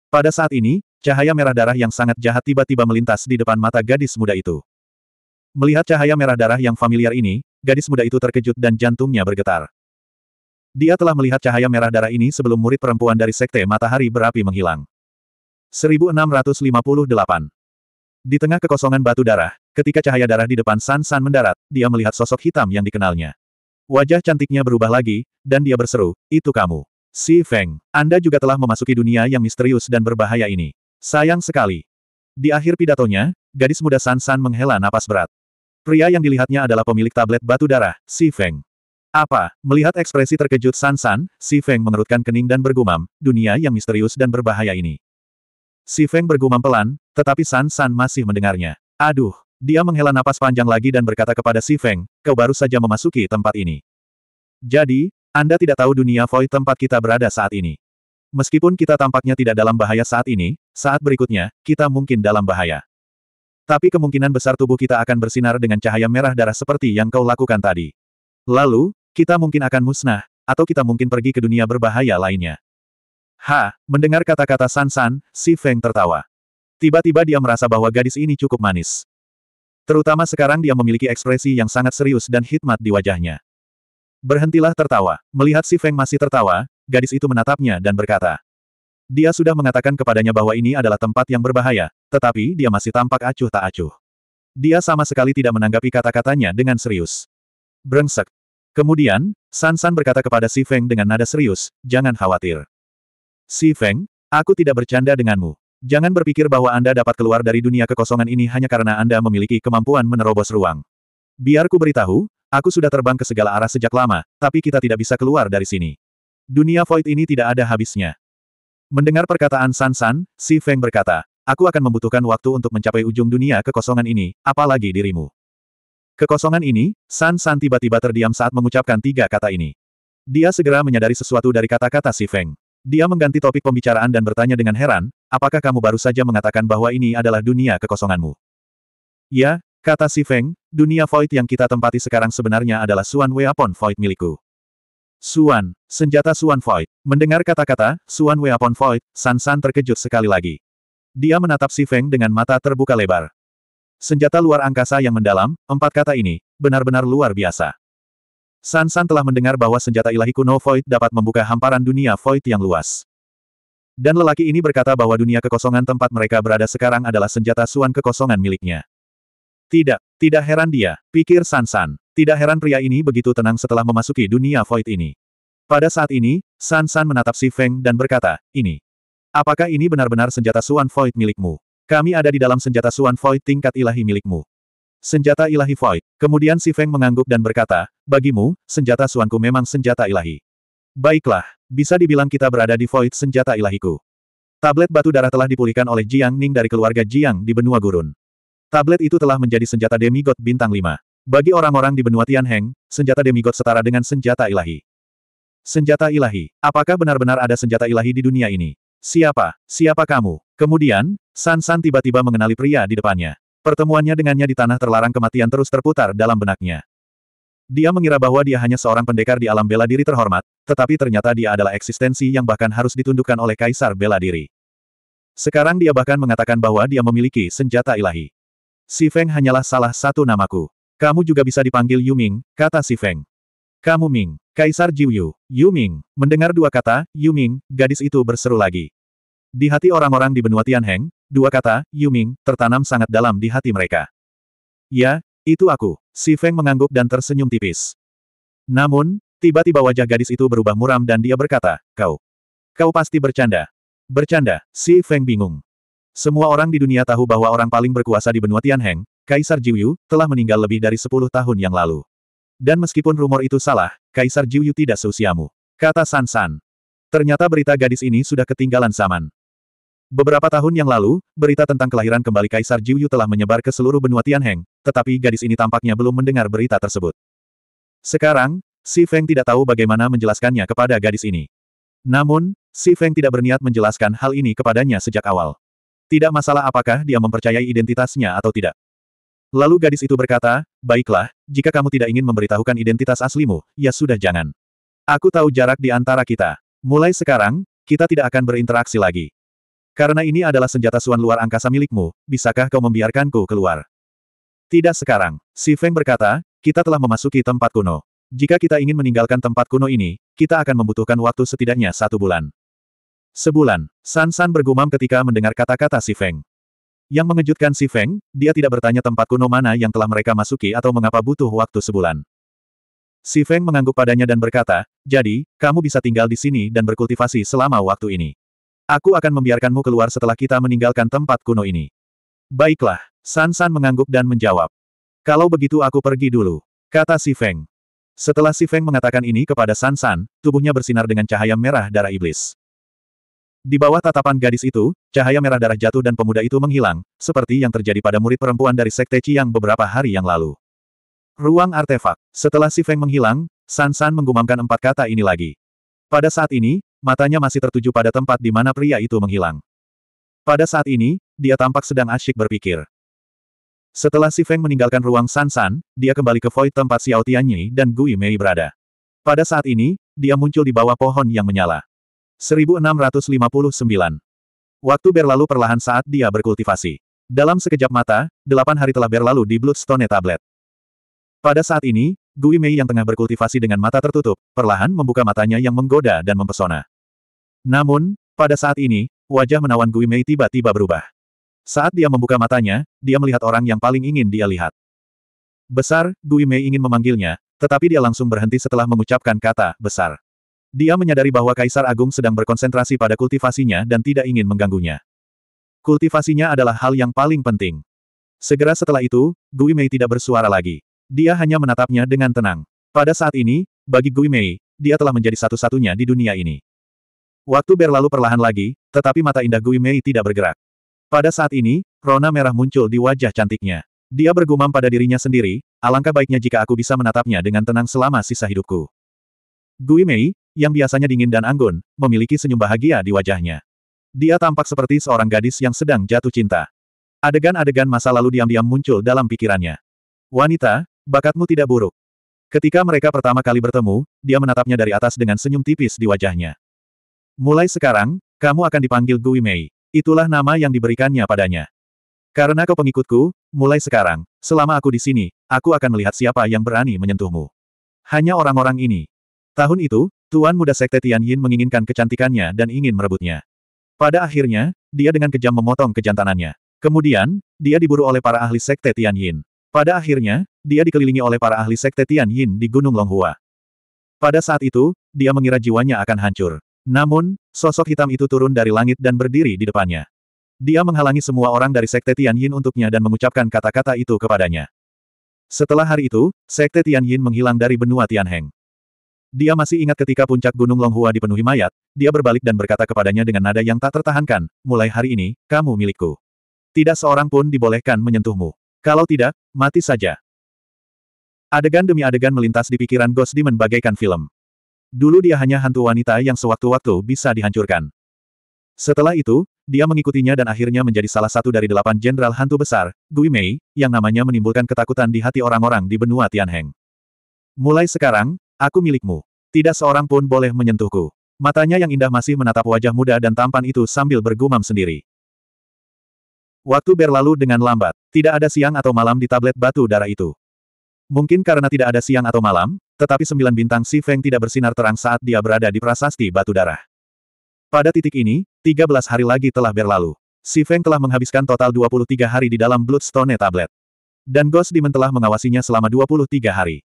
S1: Pada saat ini, cahaya merah darah yang sangat jahat tiba-tiba melintas di depan mata gadis muda itu. Melihat cahaya merah darah yang familiar ini, gadis muda itu terkejut dan jantungnya bergetar. Dia telah melihat cahaya merah darah ini sebelum murid perempuan dari Sekte Matahari Berapi menghilang. 1658 Di tengah kekosongan batu darah, ketika cahaya darah di depan San San mendarat, dia melihat sosok hitam yang dikenalnya. Wajah cantiknya berubah lagi, dan dia berseru, itu kamu. Si Feng, Anda juga telah memasuki dunia yang misterius dan berbahaya ini. Sayang sekali. Di akhir pidatonya, gadis muda San San menghela napas berat. Pria yang dilihatnya adalah pemilik tablet batu darah, Si Feng. Apa? Melihat ekspresi terkejut San San, Si Feng mengerutkan kening dan bergumam, dunia yang misterius dan berbahaya ini. Si Feng bergumam pelan, tetapi San San masih mendengarnya. Aduh, dia menghela napas panjang lagi dan berkata kepada Si Feng, kau baru saja memasuki tempat ini. Jadi, Anda tidak tahu dunia void tempat kita berada saat ini. Meskipun kita tampaknya tidak dalam bahaya saat ini, saat berikutnya, kita mungkin dalam bahaya. Tapi kemungkinan besar tubuh kita akan bersinar dengan cahaya merah darah seperti yang kau lakukan tadi. Lalu, kita mungkin akan musnah, atau kita mungkin pergi ke dunia berbahaya lainnya. Ha, mendengar kata-kata San-San, si Feng tertawa. Tiba-tiba dia merasa bahwa gadis ini cukup manis. Terutama sekarang dia memiliki ekspresi yang sangat serius dan hikmat di wajahnya. Berhentilah tertawa. Melihat si Feng masih tertawa, gadis itu menatapnya dan berkata, dia sudah mengatakan kepadanya bahwa ini adalah tempat yang berbahaya, tetapi dia masih tampak acuh tak acuh. Dia sama sekali tidak menanggapi kata-katanya dengan serius. Brengsek. Kemudian, San San berkata kepada Si Feng dengan nada serius, jangan khawatir. Si Feng, aku tidak bercanda denganmu. Jangan berpikir bahwa Anda dapat keluar dari dunia kekosongan ini hanya karena Anda memiliki kemampuan menerobos ruang. Biar ku beritahu, aku sudah terbang ke segala arah sejak lama, tapi kita tidak bisa keluar dari sini. Dunia void ini tidak ada habisnya. Mendengar perkataan San San, Si Feng berkata, aku akan membutuhkan waktu untuk mencapai ujung dunia kekosongan ini, apalagi dirimu. Kekosongan ini, San San tiba-tiba terdiam saat mengucapkan tiga kata ini. Dia segera menyadari sesuatu dari kata-kata Si Feng. Dia mengganti topik pembicaraan dan bertanya dengan heran, apakah kamu baru saja mengatakan bahwa ini adalah dunia kekosonganmu? Ya, kata Si Feng, dunia void yang kita tempati sekarang sebenarnya adalah Suan Weapon void milikku. Suan, senjata Suan Void. Mendengar kata-kata, Suan Weapon Void, San San terkejut sekali lagi. Dia menatap Si Feng dengan mata terbuka lebar. Senjata luar angkasa yang mendalam, empat kata ini, benar-benar luar biasa. San San telah mendengar bahwa senjata ilahi kuno Void dapat membuka hamparan dunia Void yang luas. Dan lelaki ini berkata bahwa dunia kekosongan tempat mereka berada sekarang adalah senjata Suan kekosongan miliknya. Tidak, tidak heran dia, pikir San San. Tidak heran pria ini begitu tenang setelah memasuki dunia void ini. Pada saat ini, San San menatap si Feng dan berkata, ini. Apakah ini benar-benar senjata Suan Void milikmu? Kami ada di dalam senjata Suan Void tingkat ilahi milikmu. Senjata ilahi Void. Kemudian si Feng mengangguk dan berkata, bagimu, senjata Suanku memang senjata ilahi. Baiklah, bisa dibilang kita berada di Void senjata ilahiku. Tablet batu darah telah dipulihkan oleh Jiang Ning dari keluarga Jiang di benua gurun. Tablet itu telah menjadi senjata demigod bintang 5. Bagi orang-orang di benua Tianheng, senjata demigod setara dengan senjata ilahi. Senjata ilahi. Apakah benar-benar ada senjata ilahi di dunia ini? Siapa? Siapa kamu? Kemudian, San San tiba-tiba mengenali pria di depannya. Pertemuannya dengannya di tanah terlarang kematian terus terputar dalam benaknya. Dia mengira bahwa dia hanya seorang pendekar di alam bela diri terhormat, tetapi ternyata dia adalah eksistensi yang bahkan harus ditundukkan oleh kaisar bela diri. Sekarang dia bahkan mengatakan bahwa dia memiliki senjata ilahi. Si Feng hanyalah salah satu namaku. Kamu juga bisa dipanggil Yu Ming, kata si Feng. Kamu Ming, Kaisar Jiuyu, Yu Ming, mendengar dua kata, Yu Ming, gadis itu berseru lagi. Di hati orang-orang di benua Tianheng, dua kata, Yu Ming, tertanam sangat dalam di hati mereka. Ya, itu aku, si Feng mengangguk dan tersenyum tipis. Namun, tiba-tiba wajah gadis itu berubah muram dan dia berkata, kau. Kau pasti bercanda. Bercanda, si Feng bingung. Semua orang di dunia tahu bahwa orang paling berkuasa di benua Tianheng, Kaisar Jiuyu, telah meninggal lebih dari sepuluh tahun yang lalu. Dan meskipun rumor itu salah, Kaisar Jiuyu tidak seusiamu. Kata San San. Ternyata berita gadis ini sudah ketinggalan zaman. Beberapa tahun yang lalu, berita tentang kelahiran kembali Kaisar Jiuyu telah menyebar ke seluruh benua Tianheng, tetapi gadis ini tampaknya belum mendengar berita tersebut. Sekarang, Si Feng tidak tahu bagaimana menjelaskannya kepada gadis ini. Namun, Si Feng tidak berniat menjelaskan hal ini kepadanya sejak awal. Tidak masalah apakah dia mempercayai identitasnya atau tidak. Lalu gadis itu berkata, baiklah, jika kamu tidak ingin memberitahukan identitas aslimu, ya sudah jangan. Aku tahu jarak di antara kita. Mulai sekarang, kita tidak akan berinteraksi lagi. Karena ini adalah senjata suan luar angkasa milikmu, bisakah kau membiarkanku keluar? Tidak sekarang, Si Feng berkata, kita telah memasuki tempat kuno. Jika kita ingin meninggalkan tempat kuno ini, kita akan membutuhkan waktu setidaknya satu bulan. Sebulan, San San bergumam ketika mendengar kata-kata Si Feng. Yang mengejutkan si Feng, dia tidak bertanya tempat kuno mana yang telah mereka masuki atau mengapa butuh waktu sebulan. Si Feng mengangguk padanya dan berkata, jadi, kamu bisa tinggal di sini dan berkultivasi selama waktu ini. Aku akan membiarkanmu keluar setelah kita meninggalkan tempat kuno ini. Baiklah, San San mengangguk dan menjawab. Kalau begitu aku pergi dulu, kata si Feng. Setelah si Feng mengatakan ini kepada San San, tubuhnya bersinar dengan cahaya merah darah iblis. Di bawah tatapan gadis itu, cahaya merah darah jatuh dan pemuda itu menghilang, seperti yang terjadi pada murid perempuan dari Sekte Yang beberapa hari yang lalu. Ruang artefak. Setelah si Feng menghilang, San San menggumamkan empat kata ini lagi. Pada saat ini, matanya masih tertuju pada tempat di mana pria itu menghilang. Pada saat ini, dia tampak sedang asyik berpikir. Setelah si Feng meninggalkan ruang San San, dia kembali ke void tempat Xiao Tianyi dan Gui Mei berada. Pada saat ini, dia muncul di bawah pohon yang menyala. 1659. Waktu berlalu perlahan saat dia berkultivasi. Dalam sekejap mata, delapan hari telah berlalu di Bloodstone Tablet. Pada saat ini, Gui Mei yang tengah berkultivasi dengan mata tertutup, perlahan membuka matanya yang menggoda dan mempesona. Namun, pada saat ini, wajah menawan Gui Mei tiba-tiba berubah. Saat dia membuka matanya, dia melihat orang yang paling ingin dia lihat. Besar, Gui Mei ingin memanggilnya, tetapi dia langsung berhenti setelah mengucapkan kata, besar. Dia menyadari bahwa Kaisar Agung sedang berkonsentrasi pada kultivasinya dan tidak ingin mengganggunya. Kultivasinya adalah hal yang paling penting. Segera setelah itu, Gui Mei tidak bersuara lagi. Dia hanya menatapnya dengan tenang. Pada saat ini, bagi Gui Mei, dia telah menjadi satu-satunya di dunia ini. Waktu berlalu perlahan lagi, tetapi mata indah Gui Mei tidak bergerak. Pada saat ini, rona merah muncul di wajah cantiknya. Dia bergumam pada dirinya sendiri, alangkah baiknya jika aku bisa menatapnya dengan tenang selama sisa hidupku. Gui Mei, yang biasanya dingin dan anggun, memiliki senyum bahagia di wajahnya. Dia tampak seperti seorang gadis yang sedang jatuh cinta. Adegan-adegan masa lalu diam-diam muncul dalam pikirannya. Wanita, bakatmu tidak buruk. Ketika mereka pertama kali bertemu, dia menatapnya dari atas dengan senyum tipis di wajahnya. Mulai sekarang, kamu akan dipanggil Gui Mei. Itulah nama yang diberikannya padanya. Karena kau pengikutku, mulai sekarang, selama aku di sini, aku akan melihat siapa yang berani menyentuhmu. Hanya orang-orang ini. Tahun itu, Tuan muda sekte Tian Yin menginginkan kecantikannya dan ingin merebutnya. Pada akhirnya, dia dengan kejam memotong kejantanannya. Kemudian, dia diburu oleh para ahli sekte Tian Yin. Pada akhirnya, dia dikelilingi oleh para ahli sekte Tian Yin di Gunung Longhua. Pada saat itu, dia mengira jiwanya akan hancur. Namun, sosok hitam itu turun dari langit dan berdiri di depannya. Dia menghalangi semua orang dari sekte Tian Yin untuknya dan mengucapkan kata-kata itu kepadanya. Setelah hari itu, sekte Tian Yin menghilang dari benua Tianheng. Dia masih ingat ketika puncak Gunung Longhua dipenuhi mayat, dia berbalik dan berkata kepadanya dengan nada yang tak tertahankan, mulai hari ini, kamu milikku. Tidak seorang pun dibolehkan menyentuhmu. Kalau tidak, mati saja. Adegan demi adegan melintas di pikiran Ghost Demon bagaikan film. Dulu dia hanya hantu wanita yang sewaktu-waktu bisa dihancurkan. Setelah itu, dia mengikutinya dan akhirnya menjadi salah satu dari delapan jenderal hantu besar, Gui Mei, yang namanya menimbulkan ketakutan di hati orang-orang di benua Tianheng. Mulai sekarang, Aku milikmu. Tidak seorang pun boleh menyentuhku. Matanya yang indah masih menatap wajah muda dan tampan itu sambil bergumam sendiri. Waktu berlalu dengan lambat. Tidak ada siang atau malam di tablet batu darah itu. Mungkin karena tidak ada siang atau malam, tetapi sembilan bintang Si Feng tidak bersinar terang saat dia berada di prasasti batu darah. Pada titik ini, 13 hari lagi telah berlalu. Si Feng telah menghabiskan total 23 hari di dalam Bloodstone Tablet. Dan Ghost Demon telah mengawasinya selama 23 hari.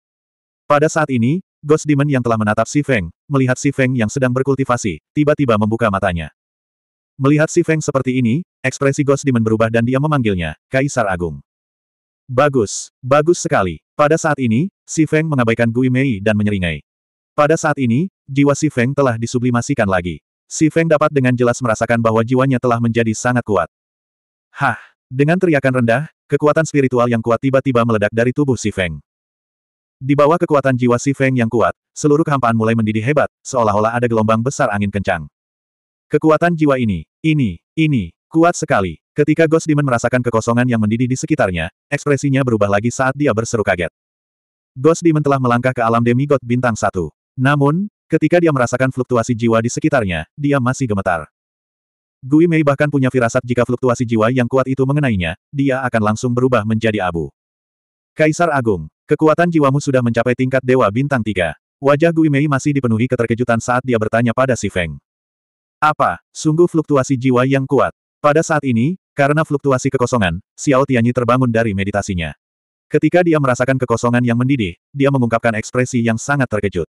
S1: Pada saat ini, Ghost Demon yang telah menatap Si Feng, melihat Si Feng yang sedang berkultivasi, tiba-tiba membuka matanya. Melihat Si Feng seperti ini, ekspresi Ghost Demon berubah dan dia memanggilnya, Kaisar Agung. Bagus, bagus sekali. Pada saat ini, Si Feng mengabaikan Gui Mei dan menyeringai. Pada saat ini, jiwa Si Feng telah disublimasikan lagi. Si Feng dapat dengan jelas merasakan bahwa jiwanya telah menjadi sangat kuat. Hah! Dengan teriakan rendah, kekuatan spiritual yang kuat tiba-tiba meledak dari tubuh Si Feng. Di bawah kekuatan jiwa Si Feng yang kuat, seluruh kehampaan mulai mendidih hebat, seolah-olah ada gelombang besar angin kencang. Kekuatan jiwa ini, ini, ini, kuat sekali. Ketika Ghost Demon merasakan kekosongan yang mendidih di sekitarnya, ekspresinya berubah lagi saat dia berseru kaget. Ghost Demon telah melangkah ke alam demigod bintang satu. Namun, ketika dia merasakan fluktuasi jiwa di sekitarnya, dia masih gemetar. Gui Mei bahkan punya firasat jika fluktuasi jiwa yang kuat itu mengenainya, dia akan langsung berubah menjadi abu. Kaisar Agung, Kekuatan jiwamu sudah mencapai tingkat Dewa Bintang 3. Wajah Gui Mei masih dipenuhi keterkejutan saat dia bertanya pada Si Feng. Apa, sungguh fluktuasi jiwa yang kuat? Pada saat ini, karena fluktuasi kekosongan, Xiao Tianyi terbangun dari meditasinya. Ketika dia merasakan kekosongan yang mendidih, dia mengungkapkan ekspresi yang sangat terkejut.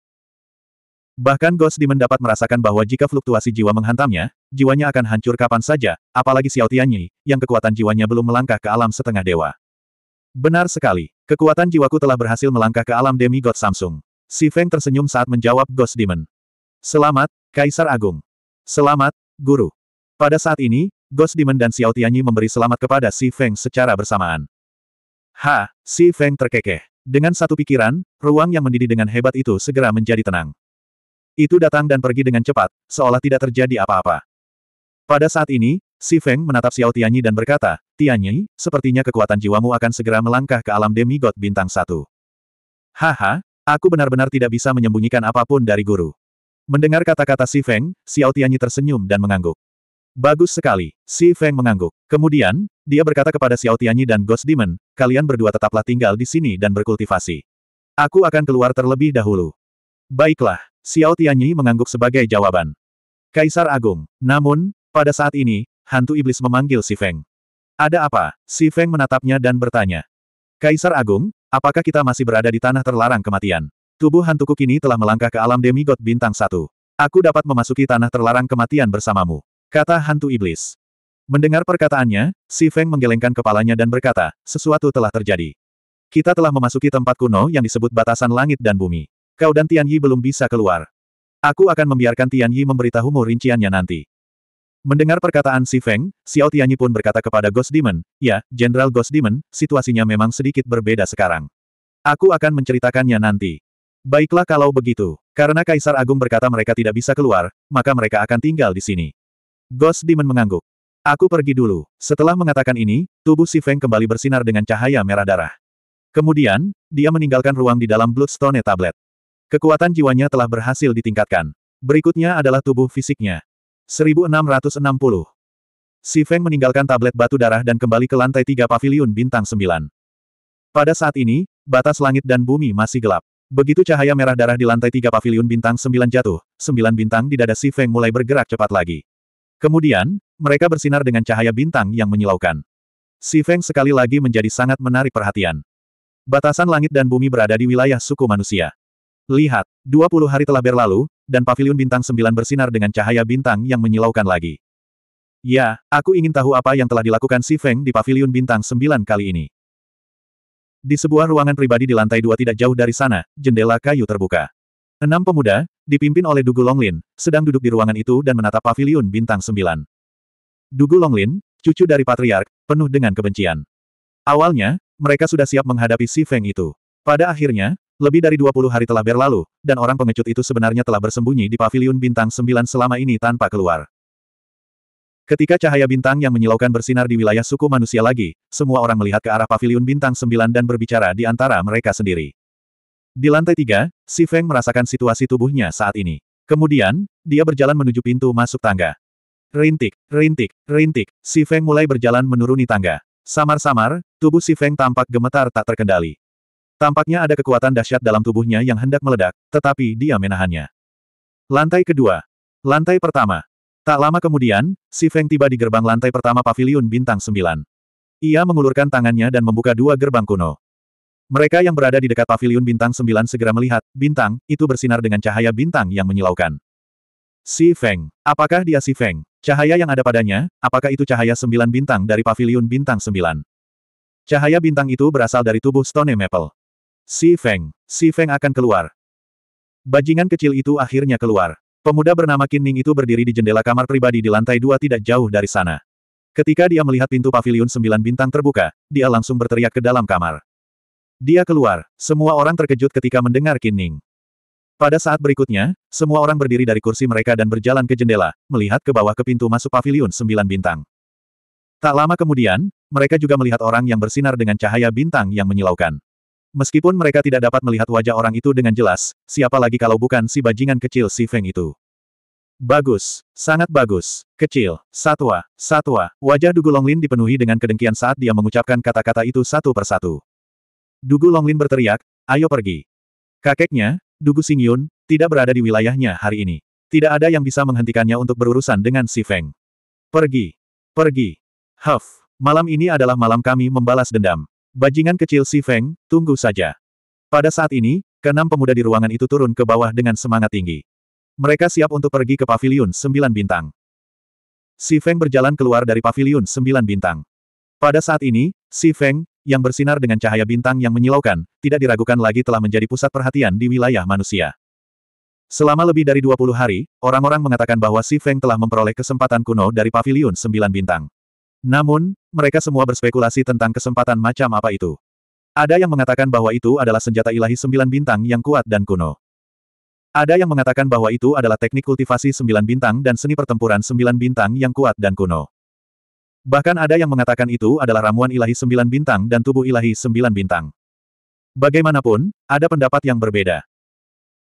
S1: Bahkan Ghost Demon dapat merasakan bahwa jika fluktuasi jiwa menghantamnya, jiwanya akan hancur kapan saja, apalagi Xiao Tianyi, yang kekuatan jiwanya belum melangkah ke alam setengah dewa. Benar sekali. Kekuatan jiwaku telah berhasil melangkah ke alam demi God Samsung. Si Feng tersenyum saat menjawab Ghost Demon. Selamat, Kaisar Agung. Selamat, Guru. Pada saat ini, Ghost Demon dan Xiao Tianyi memberi selamat kepada Si Feng secara bersamaan. Ha, Si Feng terkekeh. Dengan satu pikiran, ruang yang mendidih dengan hebat itu segera menjadi tenang. Itu datang dan pergi dengan cepat, seolah tidak terjadi apa-apa. Pada saat ini, Si Feng menatap Xiao Tianyi dan berkata, Tianyi, sepertinya kekuatan jiwamu akan segera melangkah ke alam demigod bintang satu. Haha, aku benar-benar tidak bisa menyembunyikan apapun dari guru. Mendengar kata-kata Si Feng, Xiao Tianyi tersenyum dan mengangguk. Bagus sekali, Si Feng mengangguk. Kemudian, dia berkata kepada Xiao Tianyi dan Ghost Demon, kalian berdua tetaplah tinggal di sini dan berkultivasi. Aku akan keluar terlebih dahulu. Baiklah, Xiao Tianyi mengangguk sebagai jawaban. Kaisar Agung. Namun, pada saat ini, hantu iblis memanggil Si Feng. Ada apa? Si Feng menatapnya dan bertanya. Kaisar Agung, apakah kita masih berada di tanah terlarang kematian? Tubuh hantuku kini telah melangkah ke alam demigod bintang satu. Aku dapat memasuki tanah terlarang kematian bersamamu. Kata hantu iblis. Mendengar perkataannya, Si Feng menggelengkan kepalanya dan berkata, sesuatu telah terjadi. Kita telah memasuki tempat kuno yang disebut batasan langit dan bumi. Kau dan Tian Yi belum bisa keluar. Aku akan membiarkan Tian Yi memberitahumu rinciannya nanti. Mendengar perkataan Si Feng, Xiao Tianyi pun berkata kepada Ghost Demon, ya, Jenderal Ghost Demon, situasinya memang sedikit berbeda sekarang. Aku akan menceritakannya nanti. Baiklah kalau begitu, karena Kaisar Agung berkata mereka tidak bisa keluar, maka mereka akan tinggal di sini. Ghost Demon mengangguk. Aku pergi dulu. Setelah mengatakan ini, tubuh Si Feng kembali bersinar dengan cahaya merah darah. Kemudian, dia meninggalkan ruang di dalam Bloodstone Tablet. Kekuatan jiwanya telah berhasil ditingkatkan. Berikutnya adalah tubuh fisiknya. 1660. Si Feng meninggalkan tablet batu darah dan kembali ke lantai tiga pavilion bintang sembilan. Pada saat ini, batas langit dan bumi masih gelap. Begitu cahaya merah darah di lantai tiga pavilion bintang sembilan jatuh, sembilan bintang di dada Si Feng mulai bergerak cepat lagi. Kemudian, mereka bersinar dengan cahaya bintang yang menyilaukan. Si Feng sekali lagi menjadi sangat menarik perhatian. Batasan langit dan bumi berada di wilayah suku manusia. Lihat, 20 hari telah berlalu, dan pavilion bintang sembilan bersinar dengan cahaya bintang yang menyilaukan lagi. Ya, aku ingin tahu apa yang telah dilakukan Si Feng di pavilion bintang sembilan kali ini. Di sebuah ruangan pribadi di lantai dua tidak jauh dari sana, jendela kayu terbuka. Enam pemuda, dipimpin oleh Dugu Longlin, sedang duduk di ruangan itu dan menatap pavilion bintang sembilan. Dugu Longlin, cucu dari Patriark, penuh dengan kebencian. Awalnya, mereka sudah siap menghadapi Si Feng itu. Pada akhirnya, lebih dari 20 hari telah berlalu, dan orang pengecut itu sebenarnya telah bersembunyi di paviliun bintang 9 selama ini tanpa keluar. Ketika cahaya bintang yang menyilaukan bersinar di wilayah suku manusia lagi, semua orang melihat ke arah paviliun bintang 9 dan berbicara di antara mereka sendiri. Di lantai tiga, Si Feng merasakan situasi tubuhnya saat ini. Kemudian, dia berjalan menuju pintu masuk tangga. Rintik, rintik, rintik, Si Feng mulai berjalan menuruni tangga. Samar-samar, tubuh Si Feng tampak gemetar tak terkendali. Tampaknya ada kekuatan dahsyat dalam tubuhnya yang hendak meledak, tetapi dia menahannya. Lantai kedua. Lantai pertama. Tak lama kemudian, Si Feng tiba di gerbang lantai pertama paviliun bintang sembilan. Ia mengulurkan tangannya dan membuka dua gerbang kuno. Mereka yang berada di dekat paviliun bintang sembilan segera melihat, bintang, itu bersinar dengan cahaya bintang yang menyilaukan. Si Feng. Apakah dia Si Feng? Cahaya yang ada padanya, apakah itu cahaya sembilan bintang dari paviliun bintang sembilan? Cahaya bintang itu berasal dari tubuh Stone Maple. Si Feng, Si Feng akan keluar. Bajingan kecil itu akhirnya keluar. Pemuda bernama Qin Ning itu berdiri di jendela kamar pribadi di lantai dua tidak jauh dari sana. Ketika dia melihat pintu pavilion sembilan bintang terbuka, dia langsung berteriak ke dalam kamar. Dia keluar, semua orang terkejut ketika mendengar Qin Ning. Pada saat berikutnya, semua orang berdiri dari kursi mereka dan berjalan ke jendela, melihat ke bawah ke pintu masuk pavilion sembilan bintang. Tak lama kemudian, mereka juga melihat orang yang bersinar dengan cahaya bintang yang menyilaukan. Meskipun mereka tidak dapat melihat wajah orang itu dengan jelas, siapa lagi kalau bukan si bajingan kecil si Feng itu. Bagus, sangat bagus, kecil, satwa, satwa, wajah Dugu Longlin dipenuhi dengan kedengkian saat dia mengucapkan kata-kata itu satu persatu. Dugu Longlin berteriak, ayo pergi. Kakeknya, Dugu Xingyun, tidak berada di wilayahnya hari ini. Tidak ada yang bisa menghentikannya untuk berurusan dengan si Feng. Pergi, pergi, Huff, malam ini adalah malam kami membalas dendam. Bajingan kecil Si Feng, tunggu saja. Pada saat ini, keenam pemuda di ruangan itu turun ke bawah dengan semangat tinggi. Mereka siap untuk pergi ke Pavilion sembilan bintang. Si Feng berjalan keluar dari Pavilion sembilan bintang. Pada saat ini, Si Feng, yang bersinar dengan cahaya bintang yang menyilaukan, tidak diragukan lagi telah menjadi pusat perhatian di wilayah manusia. Selama lebih dari 20 hari, orang-orang mengatakan bahwa Si Feng telah memperoleh kesempatan kuno dari Pavilion sembilan bintang. Namun, mereka semua berspekulasi tentang kesempatan macam apa itu. Ada yang mengatakan bahwa itu adalah senjata ilahi sembilan bintang yang kuat dan kuno. Ada yang mengatakan bahwa itu adalah teknik kultivasi sembilan bintang dan seni pertempuran sembilan bintang yang kuat dan kuno. Bahkan ada yang mengatakan itu adalah ramuan ilahi sembilan bintang dan tubuh ilahi sembilan bintang. Bagaimanapun, ada pendapat yang berbeda.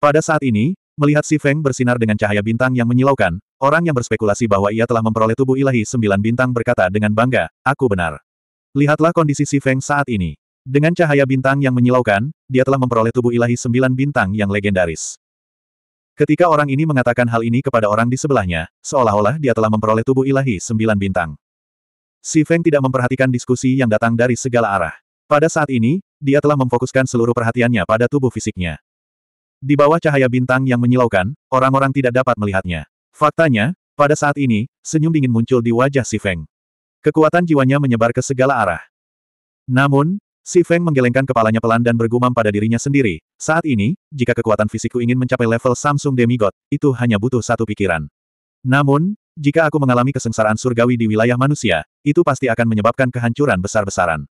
S1: Pada saat ini, melihat Si Feng bersinar dengan cahaya bintang yang menyilaukan, Orang yang berspekulasi bahwa ia telah memperoleh tubuh ilahi sembilan bintang berkata dengan bangga, aku benar. Lihatlah kondisi Si Feng saat ini. Dengan cahaya bintang yang menyilaukan, dia telah memperoleh tubuh ilahi sembilan bintang yang legendaris. Ketika orang ini mengatakan hal ini kepada orang di sebelahnya, seolah-olah dia telah memperoleh tubuh ilahi sembilan bintang. Si Feng tidak memperhatikan diskusi yang datang dari segala arah. Pada saat ini, dia telah memfokuskan seluruh perhatiannya pada tubuh fisiknya. Di bawah cahaya bintang yang menyilaukan, orang-orang tidak dapat melihatnya. Faktanya, pada saat ini, senyum dingin muncul di wajah Si Feng. Kekuatan jiwanya menyebar ke segala arah. Namun, Si Feng menggelengkan kepalanya pelan dan bergumam pada dirinya sendiri, saat ini, jika kekuatan fisikku ingin mencapai level Samsung Demigod, itu hanya butuh satu pikiran. Namun, jika aku mengalami kesengsaraan surgawi di wilayah manusia, itu pasti akan menyebabkan kehancuran besar-besaran.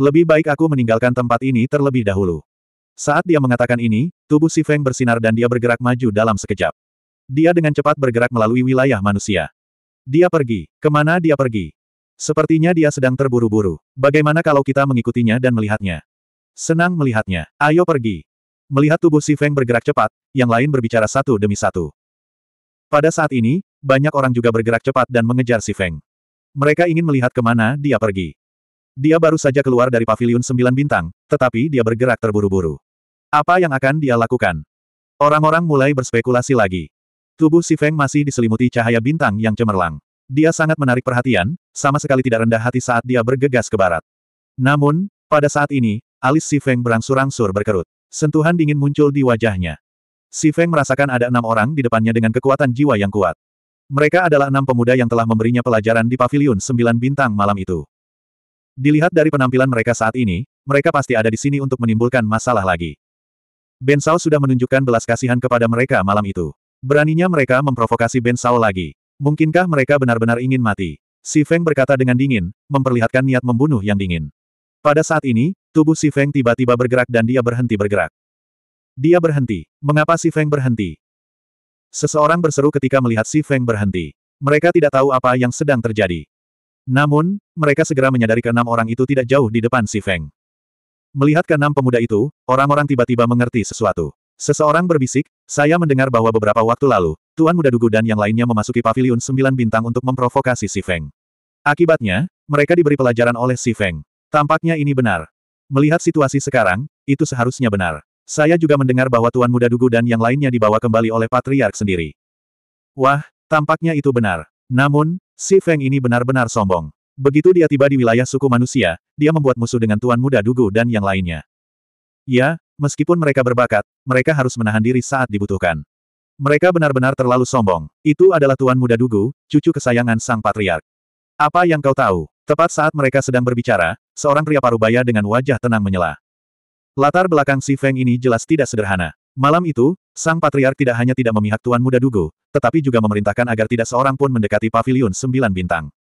S1: Lebih baik aku meninggalkan tempat ini terlebih dahulu. Saat dia mengatakan ini, tubuh Si Feng bersinar dan dia bergerak maju dalam sekejap. Dia dengan cepat bergerak melalui wilayah manusia. Dia pergi. Kemana dia pergi? Sepertinya dia sedang terburu-buru. Bagaimana kalau kita mengikutinya dan melihatnya? Senang melihatnya. Ayo pergi. Melihat tubuh Si Feng bergerak cepat, yang lain berbicara satu demi satu. Pada saat ini, banyak orang juga bergerak cepat dan mengejar Si Feng. Mereka ingin melihat kemana dia pergi. Dia baru saja keluar dari paviliun sembilan bintang, tetapi dia bergerak terburu-buru. Apa yang akan dia lakukan? Orang-orang mulai berspekulasi lagi. Tubuh si Feng masih diselimuti cahaya bintang yang cemerlang. Dia sangat menarik perhatian, sama sekali tidak rendah hati saat dia bergegas ke barat. Namun, pada saat ini, alis si Feng berangsur-angsur berkerut. Sentuhan dingin muncul di wajahnya. Si Feng merasakan ada enam orang di depannya dengan kekuatan jiwa yang kuat. Mereka adalah enam pemuda yang telah memberinya pelajaran di paviliun sembilan bintang malam itu. Dilihat dari penampilan mereka saat ini, mereka pasti ada di sini untuk menimbulkan masalah lagi. Ben Sao sudah menunjukkan belas kasihan kepada mereka malam itu. Beraninya mereka memprovokasi Ben Sao lagi. Mungkinkah mereka benar-benar ingin mati? Si Feng berkata dengan dingin, memperlihatkan niat membunuh yang dingin. Pada saat ini, tubuh Si Feng tiba-tiba bergerak dan dia berhenti bergerak. Dia berhenti. Mengapa Si Feng berhenti? Seseorang berseru ketika melihat Si Feng berhenti. Mereka tidak tahu apa yang sedang terjadi. Namun, mereka segera menyadari keenam orang itu tidak jauh di depan Si Feng. Melihat keenam pemuda itu, orang-orang tiba-tiba mengerti sesuatu. Seseorang berbisik, saya mendengar bahwa beberapa waktu lalu, Tuan Muda Dugu dan yang lainnya memasuki Paviliun sembilan bintang untuk memprovokasi Si Feng. Akibatnya, mereka diberi pelajaran oleh Si Feng. Tampaknya ini benar. Melihat situasi sekarang, itu seharusnya benar. Saya juga mendengar bahwa Tuan Muda Dugu dan yang lainnya dibawa kembali oleh Patriark sendiri. Wah, tampaknya itu benar. Namun, Si Feng ini benar-benar sombong. Begitu dia tiba di wilayah suku manusia, dia membuat musuh dengan Tuan Muda Dugu dan yang lainnya. Ya, Meskipun mereka berbakat, mereka harus menahan diri saat dibutuhkan. Mereka benar-benar terlalu sombong. Itu adalah Tuan Muda Dugu, cucu kesayangan Sang Patriark. Apa yang kau tahu? Tepat saat mereka sedang berbicara, seorang pria parubaya dengan wajah tenang menyela. Latar belakang si Feng ini jelas tidak sederhana. Malam itu, Sang Patriark tidak hanya tidak memihak Tuan Muda Dugu, tetapi juga memerintahkan agar tidak seorang pun mendekati Paviliun Sembilan Bintang.